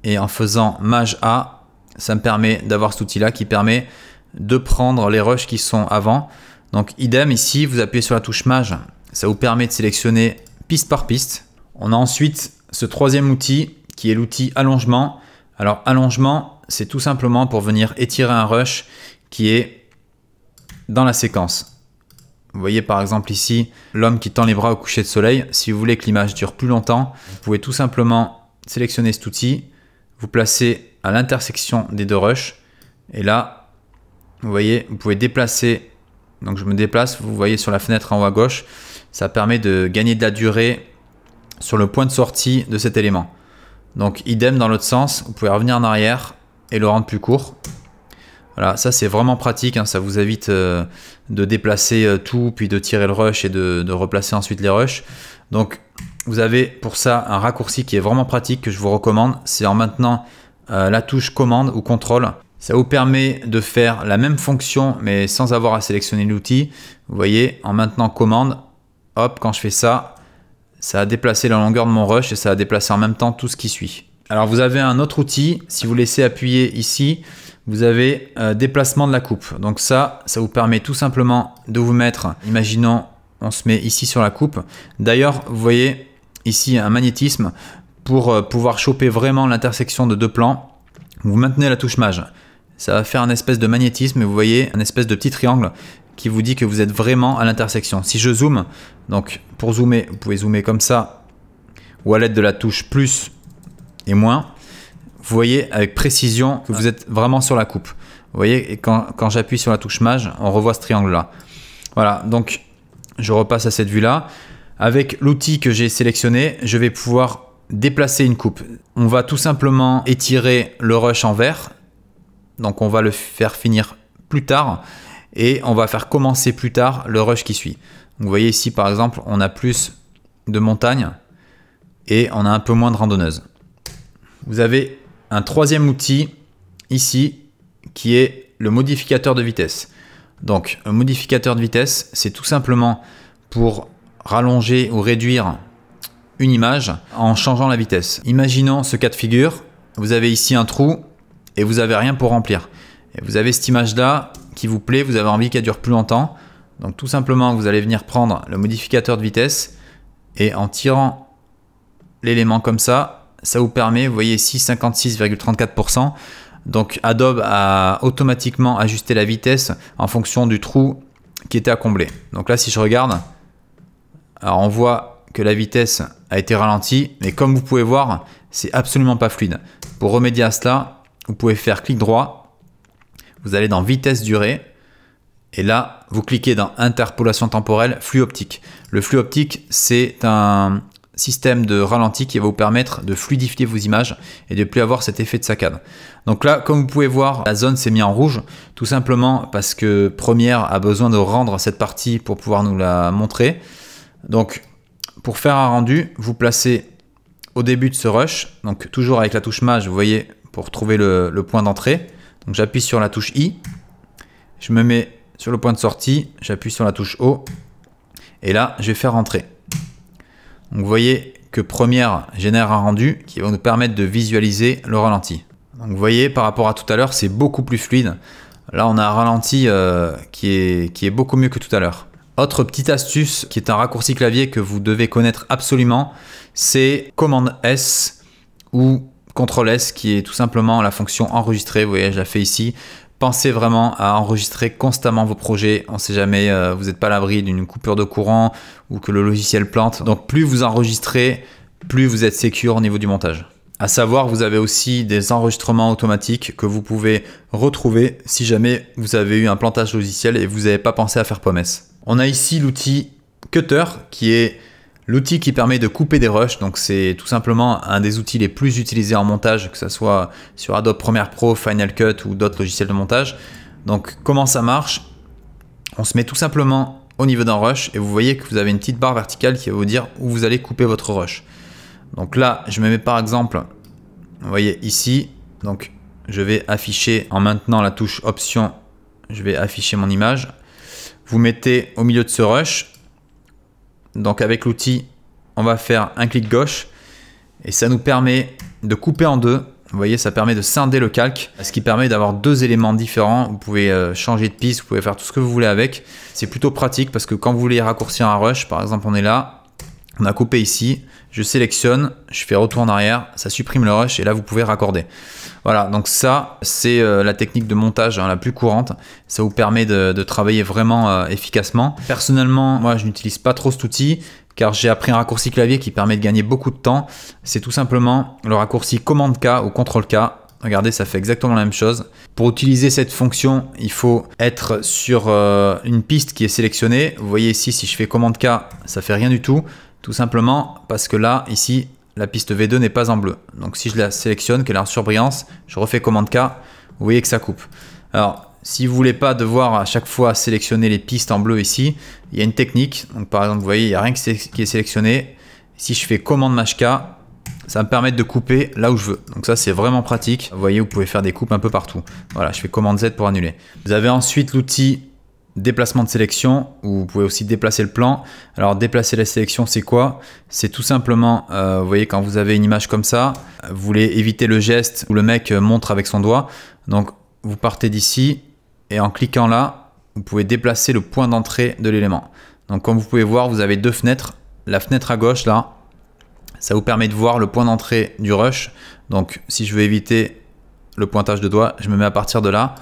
et en faisant maj A, ça me permet d'avoir cet outil-là qui permet de prendre les rushs qui sont avant. Donc idem ici, vous appuyez sur la touche maj ça vous permet de sélectionner piste par piste. On a ensuite ce troisième outil qui est l'outil allongement. Alors allongement, c'est tout simplement pour venir étirer un rush qui est dans la séquence. Vous voyez par exemple ici l'homme qui tend les bras au coucher de soleil. Si vous voulez que l'image dure plus longtemps, vous pouvez tout simplement sélectionner cet outil, vous placer à l'intersection des deux rushs et là, vous voyez, vous pouvez déplacer. Donc je me déplace, vous voyez sur la fenêtre en haut à gauche, ça permet de gagner de la durée sur le point de sortie de cet élément. Donc idem dans l'autre sens, vous pouvez revenir en arrière et le rendre plus court. Voilà, ça c'est vraiment pratique, hein. ça vous évite euh, de déplacer euh, tout, puis de tirer le rush et de, replacer ensuite les rushs. Donc vous avez pour ça un raccourci qui est vraiment pratique que je vous recommande, c'est en maintenant euh, la touche commande ou contrôle. Ça vous permet de faire la même fonction mais sans avoir à sélectionner l'outil. Vous voyez, en maintenant commande, hop, quand je fais ça, ça a déplacé la longueur de mon rush et ça a déplacé en même temps tout ce qui suit. Alors vous avez un autre outil, si vous laissez appuyer ici, vous avez euh, déplacement de la coupe. Donc ça, ça vous permet tout simplement de vous mettre, imaginons, on se met ici sur la coupe. D'ailleurs, vous voyez ici un magnétisme pour euh, pouvoir choper vraiment l'intersection de deux plans. Vous maintenez la touche mage. Ça va faire un espèce de magnétisme et vous voyez un espèce de petit triangle qui vous dit que vous êtes vraiment à l'intersection. Si je zoome, donc pour zoomer, vous pouvez zoomer comme ça, ou à l'aide de la touche plus et moins, vous voyez avec précision que vous êtes vraiment sur la coupe. Vous voyez, quand, quand j'appuie sur la touche mage, on revoit ce triangle-là. Voilà, donc je repasse à cette vue-là. Avec l'outil que j'ai sélectionné, je vais pouvoir déplacer une coupe. On va tout simplement étirer le rush en vert. Donc on va le faire finir plus tard et on va faire commencer plus tard le rush qui suit. vous voyez ici par exemple, on a plus de montagnes et on a un peu moins de randonneuses. Vous avez un troisième outil ici qui est le modificateur de vitesse. Donc un modificateur de vitesse, c'est tout simplement pour rallonger ou réduire une image en changeant la vitesse. Imaginons ce cas de figure, vous avez ici un trou et vous n'avez rien pour remplir. Et vous avez cette image là qui vous plaît, vous avez envie qu'elle dure plus longtemps. Donc tout simplement, vous allez venir prendre le modificateur de vitesse et en tirant l'élément comme ça, ça vous permet, vous voyez ici 56,34%. Donc Adobe a automatiquement ajusté la vitesse en fonction du trou qui était à combler. Donc là, si je regarde, alors on voit que la vitesse a été ralentie, mais comme vous pouvez voir, c'est absolument pas fluide. Pour remédier à cela, vous pouvez faire clic droit vous allez dans vitesse durée, et là, vous cliquez dans interpolation temporelle, flux optique. Le flux optique, c'est un système de ralenti qui va vous permettre de fluidifier vos images et de plus avoir cet effet de saccade. Donc là, comme vous pouvez voir, la zone s'est mise en rouge, tout simplement parce que Première a besoin de rendre cette partie pour pouvoir nous la montrer. Donc, pour faire un rendu, vous placez au début de ce rush, donc toujours avec la touche mage, vous voyez, pour trouver le point d'entrée. Donc j'appuie sur la touche I, je me mets sur le point de sortie, j'appuie sur la touche O, et là je vais faire rentrer Donc vous voyez que première génère un rendu qui va nous permettre de visualiser le ralenti. Donc vous voyez par rapport à tout à l'heure c'est beaucoup plus fluide. Là on a un ralenti euh, qui, est, qui est beaucoup mieux que tout à l'heure. Autre petite astuce qui est un raccourci clavier que vous devez connaître absolument, c'est commande S ou CTRL S qui est tout simplement la fonction enregistrer. Vous voyez, je la fais ici. Pensez vraiment à enregistrer constamment vos projets. On ne sait jamais, euh, vous n'êtes pas à l'abri d'une coupure de courant ou que le logiciel plante. Donc plus vous enregistrez, plus vous êtes sûr au niveau du montage. À savoir, vous avez aussi des enregistrements automatiques que vous pouvez retrouver si jamais vous avez eu un plantage logiciel et vous n'avez pas pensé à faire promesse. On a ici l'outil Cutter qui est L'outil qui permet de couper des rushs, donc c'est tout simplement un des outils les plus utilisés en montage, que ce soit sur Adobe Premiere Pro, Final Cut ou d'autres logiciels de montage. Donc comment ça marche On se met tout simplement au niveau d'un rush et vous voyez que vous avez une petite barre verticale qui va vous dire où vous allez couper votre rush. Donc là, je me mets par exemple, vous voyez ici, donc je vais afficher en maintenant la touche option, je vais afficher mon image. Vous mettez au milieu de ce rush donc avec l'outil, on va faire un clic gauche et ça nous permet de couper en deux. Vous voyez, ça permet de scinder le calque, ce qui permet d'avoir deux éléments différents. Vous pouvez euh, changer de piste, vous pouvez faire tout ce que vous voulez avec. C'est plutôt pratique parce que quand vous voulez raccourcir un rush, par exemple, on est là, on a coupé ici, je sélectionne, je fais retour en arrière, ça supprime le rush et là vous pouvez raccorder. Voilà, donc ça c'est euh, la technique de montage hein, la plus courante. Ça vous permet de, travailler vraiment euh, efficacement. Personnellement, moi je n'utilise pas trop cet outil car j'ai appris un raccourci clavier qui permet de gagner beaucoup de temps. C'est tout simplement le raccourci commande K ou contrôle K. Regardez, ça fait exactement la même chose. Pour utiliser cette fonction, il faut être sur euh, une piste qui est sélectionnée. Vous voyez ici, si je fais commande K, ça fait rien du tout. Tout simplement parce que là, ici, la piste V2 n'est pas en bleu. Donc si je la sélectionne, qu'elle est en surbrillance, je refais commande K, vous voyez que ça coupe. Alors, si vous voulez pas devoir à chaque fois sélectionner les pistes en bleu ici, il y a une technique. Donc par exemple, vous voyez, il n'y a rien qui est sélectionné. Si je fais commande MHK, K, ça me permet de couper là où je veux. Donc ça, c'est vraiment pratique. Vous voyez, vous pouvez faire des coupes un peu partout. Voilà, je fais commande Z pour annuler. Vous avez ensuite l'outil déplacement de sélection où vous pouvez aussi déplacer le plan. Alors déplacer la sélection c'est quoi C'est tout simplement, euh, vous voyez quand vous avez une image comme ça, vous voulez éviter le geste où le mec euh, montre avec son doigt. Donc vous partez d'ici et en cliquant là, vous pouvez déplacer le point d'entrée de l'élément. Donc comme vous pouvez voir, vous avez deux fenêtres. La fenêtre à gauche là, ça vous permet de voir le point d'entrée du rush. Donc si je veux éviter le pointage de doigt, je me mets à partir de là.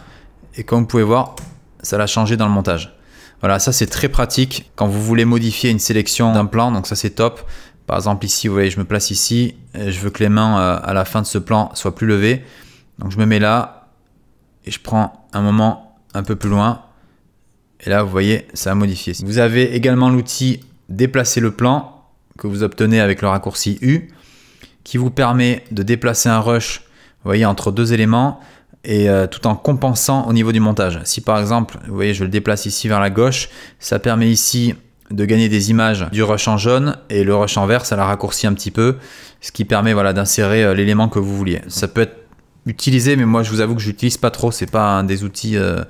Et comme vous pouvez voir, ça l'a changé dans le montage. Voilà, ça c'est très pratique quand vous voulez modifier une sélection d'un plan, donc ça c'est top. Par exemple ici, vous voyez, je me place ici, je veux que les mains euh, à la fin de ce plan soient plus levées. Donc je me mets là, et je prends un moment un peu plus loin. Et là, vous voyez, ça a modifié. Vous avez également l'outil déplacer le plan que vous obtenez avec le raccourci U qui vous permet de déplacer un rush vous voyez, entre deux éléments et euh, tout en compensant au niveau du montage. Si par exemple, vous voyez, je le déplace ici vers la gauche, ça permet ici de gagner des images du rush en jaune et le rush en vert, ça la raccourcit un petit peu, ce qui permet voilà, d'insérer euh, l'élément que vous vouliez. Ça peut être utilisé, mais moi je vous avoue que j'utilise pas trop, c'est pas un des outils euh,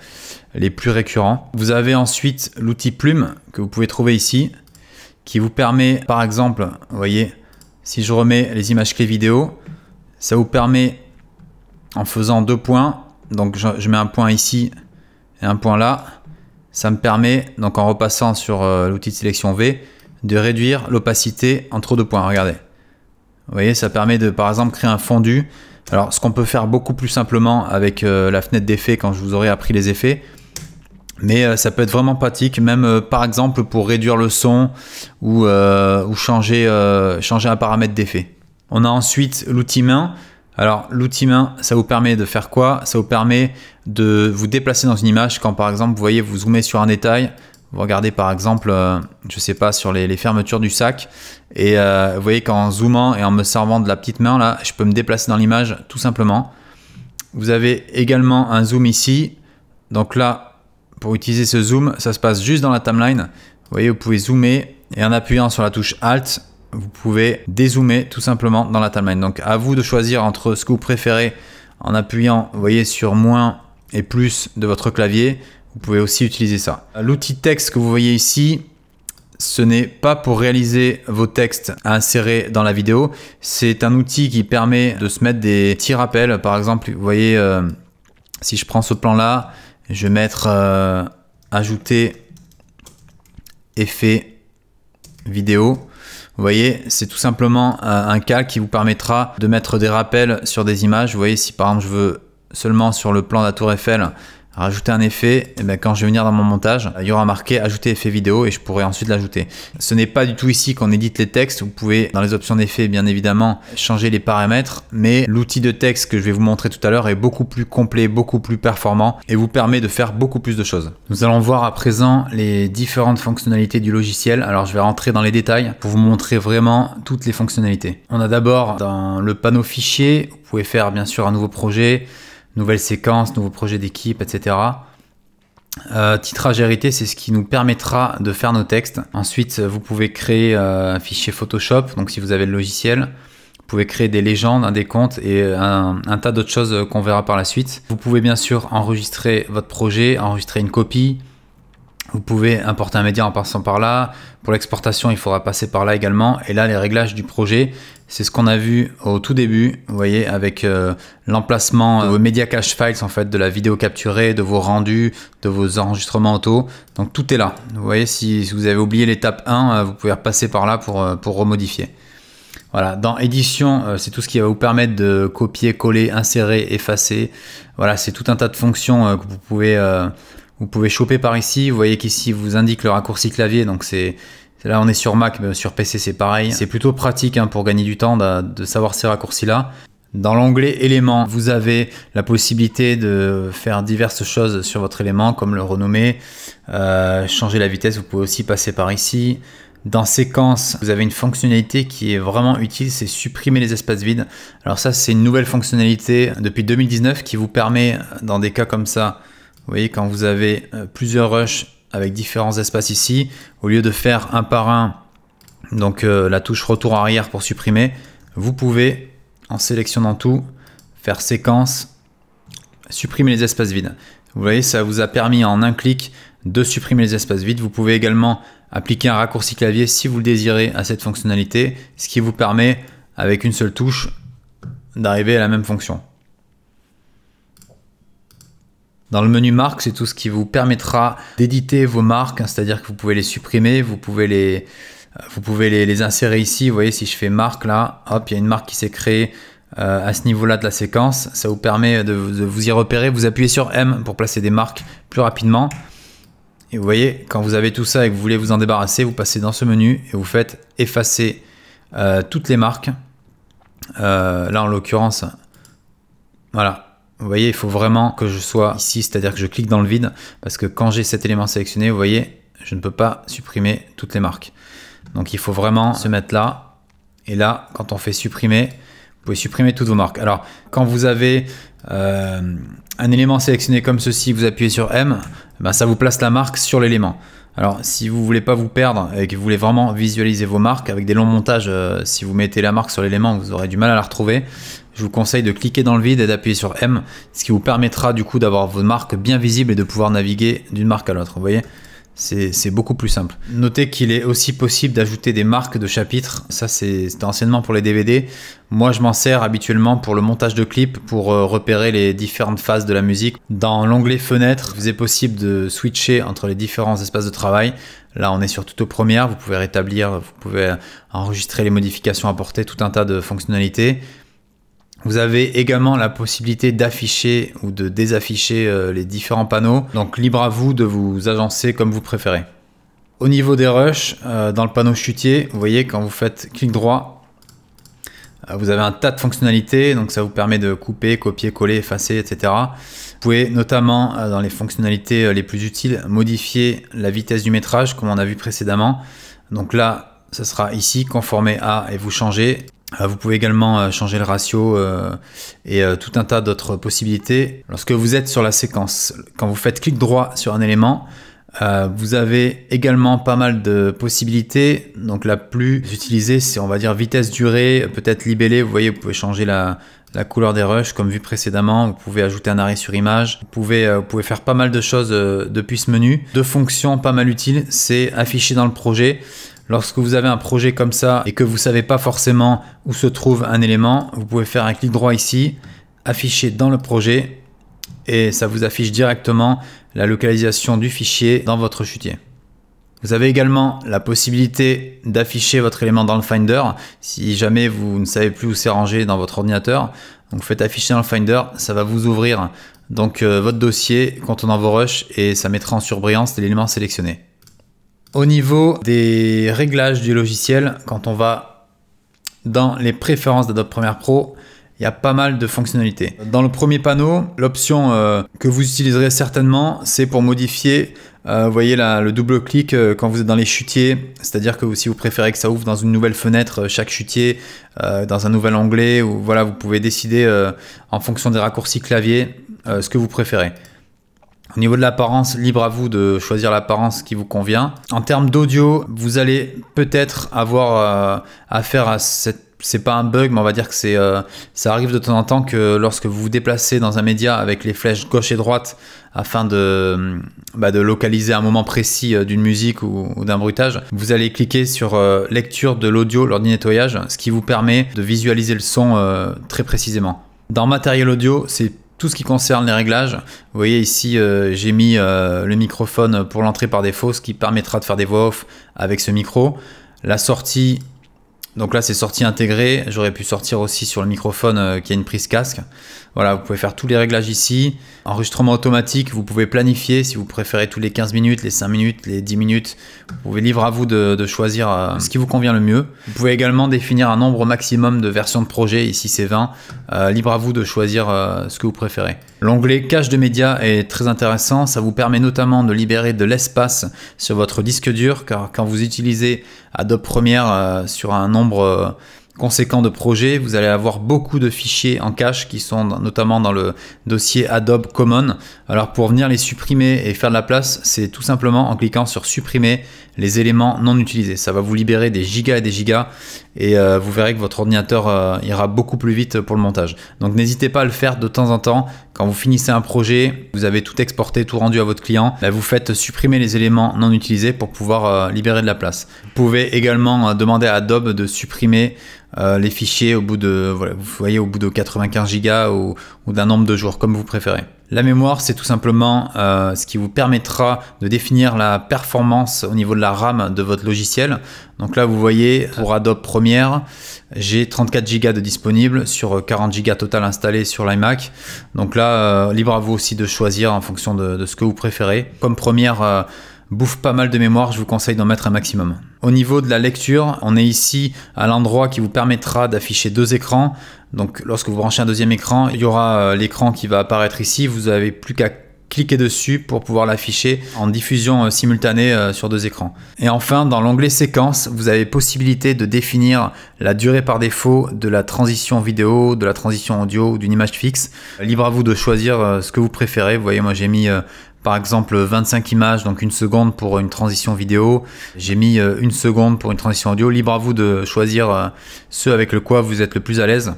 les plus récurrents. Vous avez ensuite l'outil plume que vous pouvez trouver ici, qui vous permet par exemple, vous voyez, si je remets les images clés vidéo, ça vous permet en faisant deux points. Donc je, mets un point ici et un point là. Ça me permet, donc en repassant sur euh, l'outil de sélection V, de réduire l'opacité entre deux points. Regardez. Vous voyez, ça permet de, par exemple, créer un fondu. Alors, ce qu'on peut faire beaucoup plus simplement avec euh, la fenêtre d'effet quand je vous aurai appris les effets, mais euh, ça peut être vraiment pratique, même par exemple pour réduire le son ou, changer, changer un paramètre d'effet. On a ensuite l'outil main. Alors l'outil main, ça vous permet de faire quoi Ça vous permet de vous déplacer dans une image quand par exemple vous voyez vous zoomez sur un détail, vous regardez par exemple, je euh, je sais pas, sur les, fermetures du sac, et euh, vous voyez qu'en zoomant et en me servant de la petite main là, je peux me déplacer dans l'image tout simplement. Vous avez également un zoom ici, donc là, pour utiliser ce zoom, ça se passe juste dans la timeline. Vous voyez, vous pouvez zoomer et en appuyant sur la touche Alt, vous pouvez dézoomer tout simplement dans la timeline. Donc à vous de choisir entre ce que vous préférez en appuyant, vous voyez, sur moins et plus de votre clavier. Vous pouvez aussi utiliser ça. L'outil texte que vous voyez ici, ce n'est pas pour réaliser vos textes à insérer dans la vidéo. C'est un outil qui permet de se mettre des petits rappels. Par exemple, vous voyez, euh, si je prends ce plan-là, je vais mettre euh, ajouter effet vidéo. Vous voyez, c'est tout simplement euh, un cas qui vous permettra de mettre des rappels sur des images. Vous voyez, si par exemple je veux seulement sur le plan de la tour Eiffel, rajouter un effet, eh ben, quand je vais venir dans mon montage, il y aura marqué ajouter effet vidéo et je pourrai ensuite l'ajouter. Ce n'est pas du tout ici qu'on édite les textes, vous pouvez dans les options d'effet bien évidemment changer les paramètres, mais l'outil de texte que je vais vous montrer tout à l'heure est beaucoup plus complet, beaucoup plus performant et vous permet de faire beaucoup plus de choses. Nous allons voir à présent les différentes fonctionnalités du logiciel, alors je vais rentrer dans les détails pour vous montrer vraiment toutes les fonctionnalités. On a d'abord dans le panneau fichier, vous pouvez faire bien sûr un nouveau projet, nouvelles séquences, nouveaux projets d'équipe, etc. Euh, titrage hérité, c'est ce qui nous permettra de faire nos textes. Ensuite, vous pouvez créer euh, un fichier Photoshop, donc si vous avez le logiciel. Vous pouvez créer des légendes, des comptes et euh, un, un tas d'autres choses qu'on verra par la suite. Vous pouvez bien sûr enregistrer votre projet, enregistrer une copie. Vous pouvez importer un média en passant par là. Pour l'exportation, il faudra passer par là également. Et là, les réglages du projet, c'est ce qu'on a vu au tout début, vous voyez, avec euh, l'emplacement de euh, vos media cache files en fait, de la vidéo capturée, de vos rendus, de vos enregistrements auto. Donc tout est là. Vous voyez, si, vous avez oublié l'étape 1, euh, vous pouvez repasser par là pour, remodifier. Voilà, dans édition, c'est tout ce qui va vous permettre de copier, coller, insérer, effacer. Voilà, c'est tout un tas de fonctions que vous pouvez, vous pouvez choper par ici. Vous voyez qu'ici, vous indique le raccourci clavier, donc c'est Là, on est sur Mac, mais sur PC, c'est pareil. C'est plutôt pratique hein, pour gagner du temps de, savoir ces raccourcis-là. Dans l'onglet éléments, vous avez la possibilité de faire diverses choses sur votre élément, comme le renommer, euh, changer la vitesse, vous pouvez aussi passer par ici. Dans séquence, vous avez une fonctionnalité qui est vraiment utile, c'est supprimer les espaces vides. Alors ça, c'est une nouvelle fonctionnalité depuis 2019 qui vous permet, dans des cas comme ça, vous voyez, quand vous avez euh, plusieurs rushs avec différents espaces ici, au lieu de faire un par un, donc euh, la touche retour arrière pour supprimer, vous pouvez, en sélectionnant tout, faire séquence, supprimer les espaces vides. Vous voyez, ça vous a permis en un clic de supprimer les espaces vides. Vous pouvez également appliquer un raccourci clavier si vous le désirez à cette fonctionnalité, ce qui vous permet, avec une seule touche, d'arriver à la même fonction. Dans le menu marque, c'est tout ce qui vous permettra d'éditer vos marques, hein, c'est-à-dire que vous pouvez les supprimer, vous pouvez les, euh, vous pouvez les, insérer ici. Vous voyez, si je fais marque là, hop, il y a une marque qui s'est créée euh, à ce niveau-là de la séquence. Ça vous permet de, vous y repérer. Vous appuyez sur M pour placer des marques plus rapidement. Et vous voyez, quand vous avez tout ça et que vous voulez vous en débarrasser, vous passez dans ce menu et vous faites effacer euh, toutes les marques. là, en l'occurrence, voilà, vous voyez, il faut vraiment que je sois ici, c'est-à-dire que je clique dans le vide, parce que quand j'ai cet élément sélectionné, vous voyez, je ne peux pas supprimer toutes les marques. Donc il faut vraiment se mettre là. Et là, quand on fait supprimer, vous pouvez supprimer toutes vos marques. Alors, quand vous avez euh, un élément sélectionné comme ceci, vous appuyez sur M, eh ben, ça vous place la marque sur l'élément. Alors, si vous voulez pas vous perdre et que vous voulez vraiment visualiser vos marques avec des longs montages, euh, si vous mettez la marque sur l'élément, vous aurez du mal à la retrouver je vous conseille de cliquer dans le vide et d'appuyer sur M, ce qui vous permettra du coup d'avoir vos marques bien visibles et de pouvoir naviguer d'une marque à l'autre. Vous voyez c'est beaucoup plus simple. Notez qu'il est aussi possible d'ajouter des marques de chapitres. Ça, c'est anciennement pour les DVD. Moi, je m'en sers habituellement pour le montage de clips, pour euh, repérer les différentes phases de la musique. Dans l'onglet Fenêtre, vous est possible de switcher entre les différents espaces de travail. Là, on est sur aux première. Vous pouvez rétablir, vous pouvez enregistrer les modifications apportées, tout un tas de fonctionnalités. Vous avez également la possibilité d'afficher ou de désafficher euh, les différents panneaux. Donc libre à vous de vous agencer comme vous préférez. Au niveau des rushs, euh, dans le panneau chutier, vous voyez quand vous faites clic droit, euh, vous avez un tas de fonctionnalités. Donc ça vous permet de couper, copier, coller, effacer, etc. Vous pouvez notamment, dans les fonctionnalités les plus utiles, modifier la vitesse du métrage comme on a vu précédemment. Donc là, ce sera ici, conformé à et vous changez. Euh, vous pouvez également euh, changer le ratio euh, et tout un tas d'autres possibilités. Lorsque vous êtes sur la séquence, quand vous faites clic droit sur un élément, vous avez également pas mal de possibilités. Donc la plus utilisée, c'est on va dire vitesse, durée, peut-être libellé. Vous voyez, vous pouvez changer la, couleur des rushs comme vu précédemment, vous pouvez ajouter un arrêt sur image, vous pouvez, vous pouvez faire pas mal de choses depuis ce menu. Deux fonctions pas mal utiles, c'est afficher dans le projet Lorsque vous avez un projet comme ça et que vous ne savez pas forcément où se trouve un élément, vous pouvez faire un clic droit ici, afficher dans le projet et ça vous affiche directement la localisation du fichier dans votre chutier. Vous avez également la possibilité d'afficher votre élément dans le Finder si jamais vous ne savez plus où c'est rangé dans votre ordinateur. Donc faites afficher dans le Finder, ça va vous ouvrir donc euh, votre dossier contenant vos rushs et ça mettra en surbrillance l'élément sélectionné. Au niveau des réglages du logiciel, quand on va dans les préférences d'Adobe Premiere Pro, il y a pas mal de fonctionnalités. Dans le premier panneau, l'option euh, que vous utiliserez certainement, c'est pour modifier euh, voyez là, le double clic euh, quand vous êtes dans les chutiers, c'est-à-dire que si vous préférez que ça ouvre dans une nouvelle fenêtre chaque chutier, dans un nouvel onglet, ou voilà, vous pouvez décider en fonction des raccourcis clavier ce que vous préférez. Au niveau de l'apparence, libre à vous de choisir l'apparence qui vous convient. En termes d'audio, vous allez peut-être avoir euh, affaire à cette c'est pas un bug, mais on va dire que c'est, euh, ça arrive de temps en temps que lorsque vous vous déplacez dans un média avec les flèches gauche et droite afin de, bah, localiser un moment précis euh, d'une musique ou, d'un bruitage, vous allez cliquer sur lecture de l'audio lors du nettoyage, ce qui vous permet de visualiser le son très précisément. Dans matériel audio, c'est tout ce qui concerne les réglages. Vous voyez ici, euh, j'ai mis euh, le microphone pour l'entrée par défaut, ce qui permettra de faire des voix off avec ce micro. La sortie, donc là, c'est sortie intégré. J'aurais pu sortir aussi sur le microphone euh, qui a une prise casque. Voilà, vous pouvez faire tous les réglages ici. Enregistrement automatique, vous pouvez planifier si vous préférez tous les 15 minutes, les 5 minutes, les 10 minutes. Vous pouvez libre à vous de, choisir euh, ce qui vous convient le mieux. Vous pouvez également définir un nombre maximum de versions de projet. Ici, c'est 20. Euh, libre à vous de choisir ce que vous préférez. L'onglet cache de médias est très intéressant. Ça vous permet notamment de libérer de l'espace sur votre disque dur car quand vous utilisez Adobe Premiere euh, sur un nombre euh, conséquent de projet, vous allez avoir beaucoup de fichiers en cache qui sont notamment dans le dossier Adobe Common. Alors pour venir les supprimer et faire de la place, c'est tout simplement en cliquant sur supprimer les éléments non utilisés. Ça va vous libérer des gigas et des gigas et euh, vous verrez que votre ordinateur euh, ira beaucoup plus vite pour le montage. Donc n'hésitez pas à le faire de temps en temps. Quand vous finissez un projet, vous avez tout exporté, tout rendu à votre client, vous faites supprimer les éléments non utilisés pour pouvoir euh, libérer de la place. Vous pouvez également demander à Adobe de supprimer euh, les fichiers au bout de, voilà, vous voyez, au bout de 95 gigas ou, d'un nombre de jours, comme vous préférez. La mémoire, c'est tout simplement euh, ce qui vous permettra de définir la performance au niveau de la RAM de votre logiciel. Donc là, vous voyez, pour Adobe Premiere, j'ai 34 Go de disponible sur 40 euh, Go total installés sur l'iMac. Donc là, libre à vous aussi de choisir en fonction de, de ce que vous préférez. Comme Premiere bouffe pas mal de mémoire, je vous conseille d'en mettre un maximum. Au niveau de la lecture, on est ici à l'endroit qui vous permettra d'afficher deux écrans. Donc lorsque vous branchez un deuxième écran, il y aura euh, l'écran qui va apparaître ici, vous n'avez plus qu'à cliquer dessus pour pouvoir l'afficher en diffusion euh, simultanée euh, sur deux écrans. Et enfin, dans l'onglet séquence, vous avez possibilité de définir la durée par défaut de la transition vidéo, de la transition audio ou d'une image fixe. Libre à vous de choisir ce que vous préférez. Vous voyez, moi j'ai mis par exemple 25 images, donc une seconde pour une transition vidéo. J'ai mis euh, une seconde pour une transition audio. Libre à vous de choisir euh, ce avec le quoi vous êtes le plus à l'aise.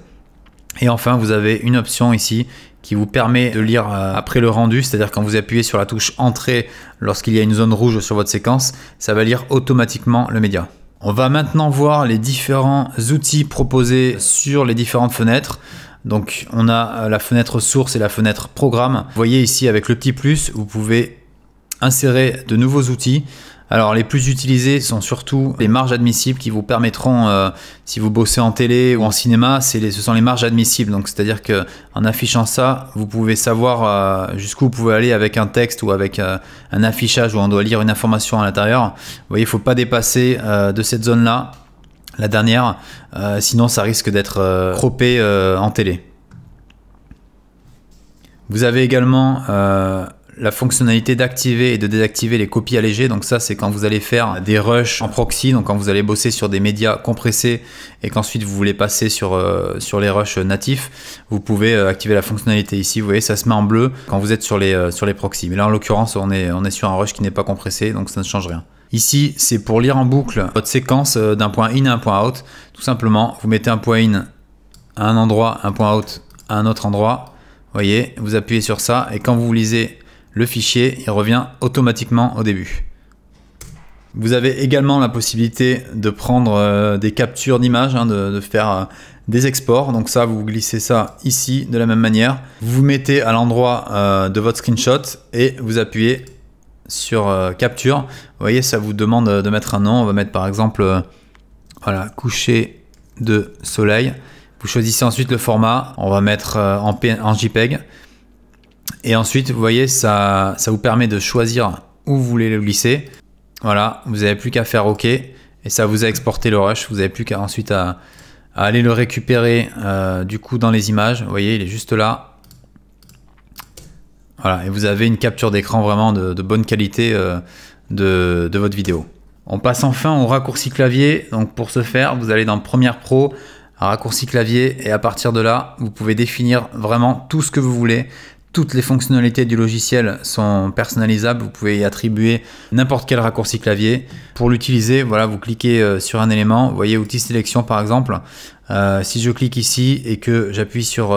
Et enfin, vous avez une option ici qui vous permet de lire euh, après le rendu, c'est-à-dire quand vous appuyez sur la touche Entrée lorsqu'il y a une zone rouge sur votre séquence, ça va lire automatiquement le média. On va maintenant voir les différents outils proposés sur les différentes fenêtres. Donc on a euh, la fenêtre source et la fenêtre programme. Vous voyez ici avec le petit plus, vous pouvez insérer de nouveaux outils. Alors les plus utilisés sont surtout les marges admissibles qui vous permettront, euh, si vous bossez en télé ou en cinéma, ce sont les marges admissibles. Donc c'est-à-dire que en affichant ça, vous pouvez savoir euh, jusqu'où vous pouvez aller avec un texte ou avec un affichage où on doit lire une information à l'intérieur. Vous voyez, il ne faut pas dépasser de cette zone-là la dernière, euh, sinon ça risque d'être cropé euh, croppé euh, en télé. Vous avez également la fonctionnalité d'activer et de désactiver les copies allégées. Donc ça, c'est quand vous allez faire des rushs en proxy, donc quand vous allez bosser sur des médias compressés et qu'ensuite vous voulez passer sur, sur les rushs natifs, vous pouvez activer la fonctionnalité ici. Vous voyez, ça se met en bleu quand vous êtes sur les, sur les proxys. Mais là, en l'occurrence, on est, on est sur un rush qui n'est pas compressé, donc ça ne change rien. Ici, c'est pour lire en boucle votre séquence euh, d'un point in à un point out. Tout simplement, vous mettez un point in à un endroit, un point out à un autre endroit. Vous Voyez, vous appuyez sur ça et quand vous lisez le fichier, il revient automatiquement au début. Vous avez également la possibilité de prendre euh, des captures d'images, hein, de, faire euh, des exports. Donc ça, vous glissez ça ici de la même manière. Vous vous mettez à l'endroit de votre screenshot et vous appuyez sur euh, capture. Vous voyez, ça vous demande euh, de mettre un nom. On va mettre par exemple, euh, voilà, coucher de soleil. Vous choisissez ensuite le format. On va mettre en, JPEG. Et ensuite, vous voyez, ça, ça vous permet de choisir où vous voulez le glisser. Voilà, vous n'avez plus qu'à faire OK. Et ça vous a exporté le rush. Vous n'avez plus qu'à ensuite à, aller le récupérer du coup dans les images. Vous voyez, il est juste là. Voilà, et vous avez une capture d'écran vraiment de, bonne qualité euh, de, votre vidéo. On passe enfin au raccourci clavier. Donc pour ce faire, vous allez dans Premiere Pro, raccourci clavier, et à partir de là, vous pouvez définir vraiment tout ce que vous voulez. Toutes les fonctionnalités du logiciel sont personnalisables. Vous pouvez y attribuer n'importe quel raccourci clavier. Pour l'utiliser, voilà, vous cliquez euh, sur un élément. Vous voyez outil sélection par exemple. Euh, si je clique ici et que j'appuie sur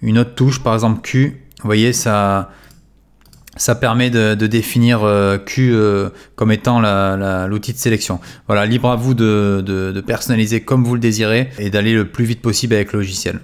une autre touche, par exemple Q, vous voyez, ça, ça permet de, définir euh, Q euh, comme étant l'outil de sélection. Voilà, libre à vous de personnaliser comme vous le désirez et d'aller le plus vite possible avec le logiciel.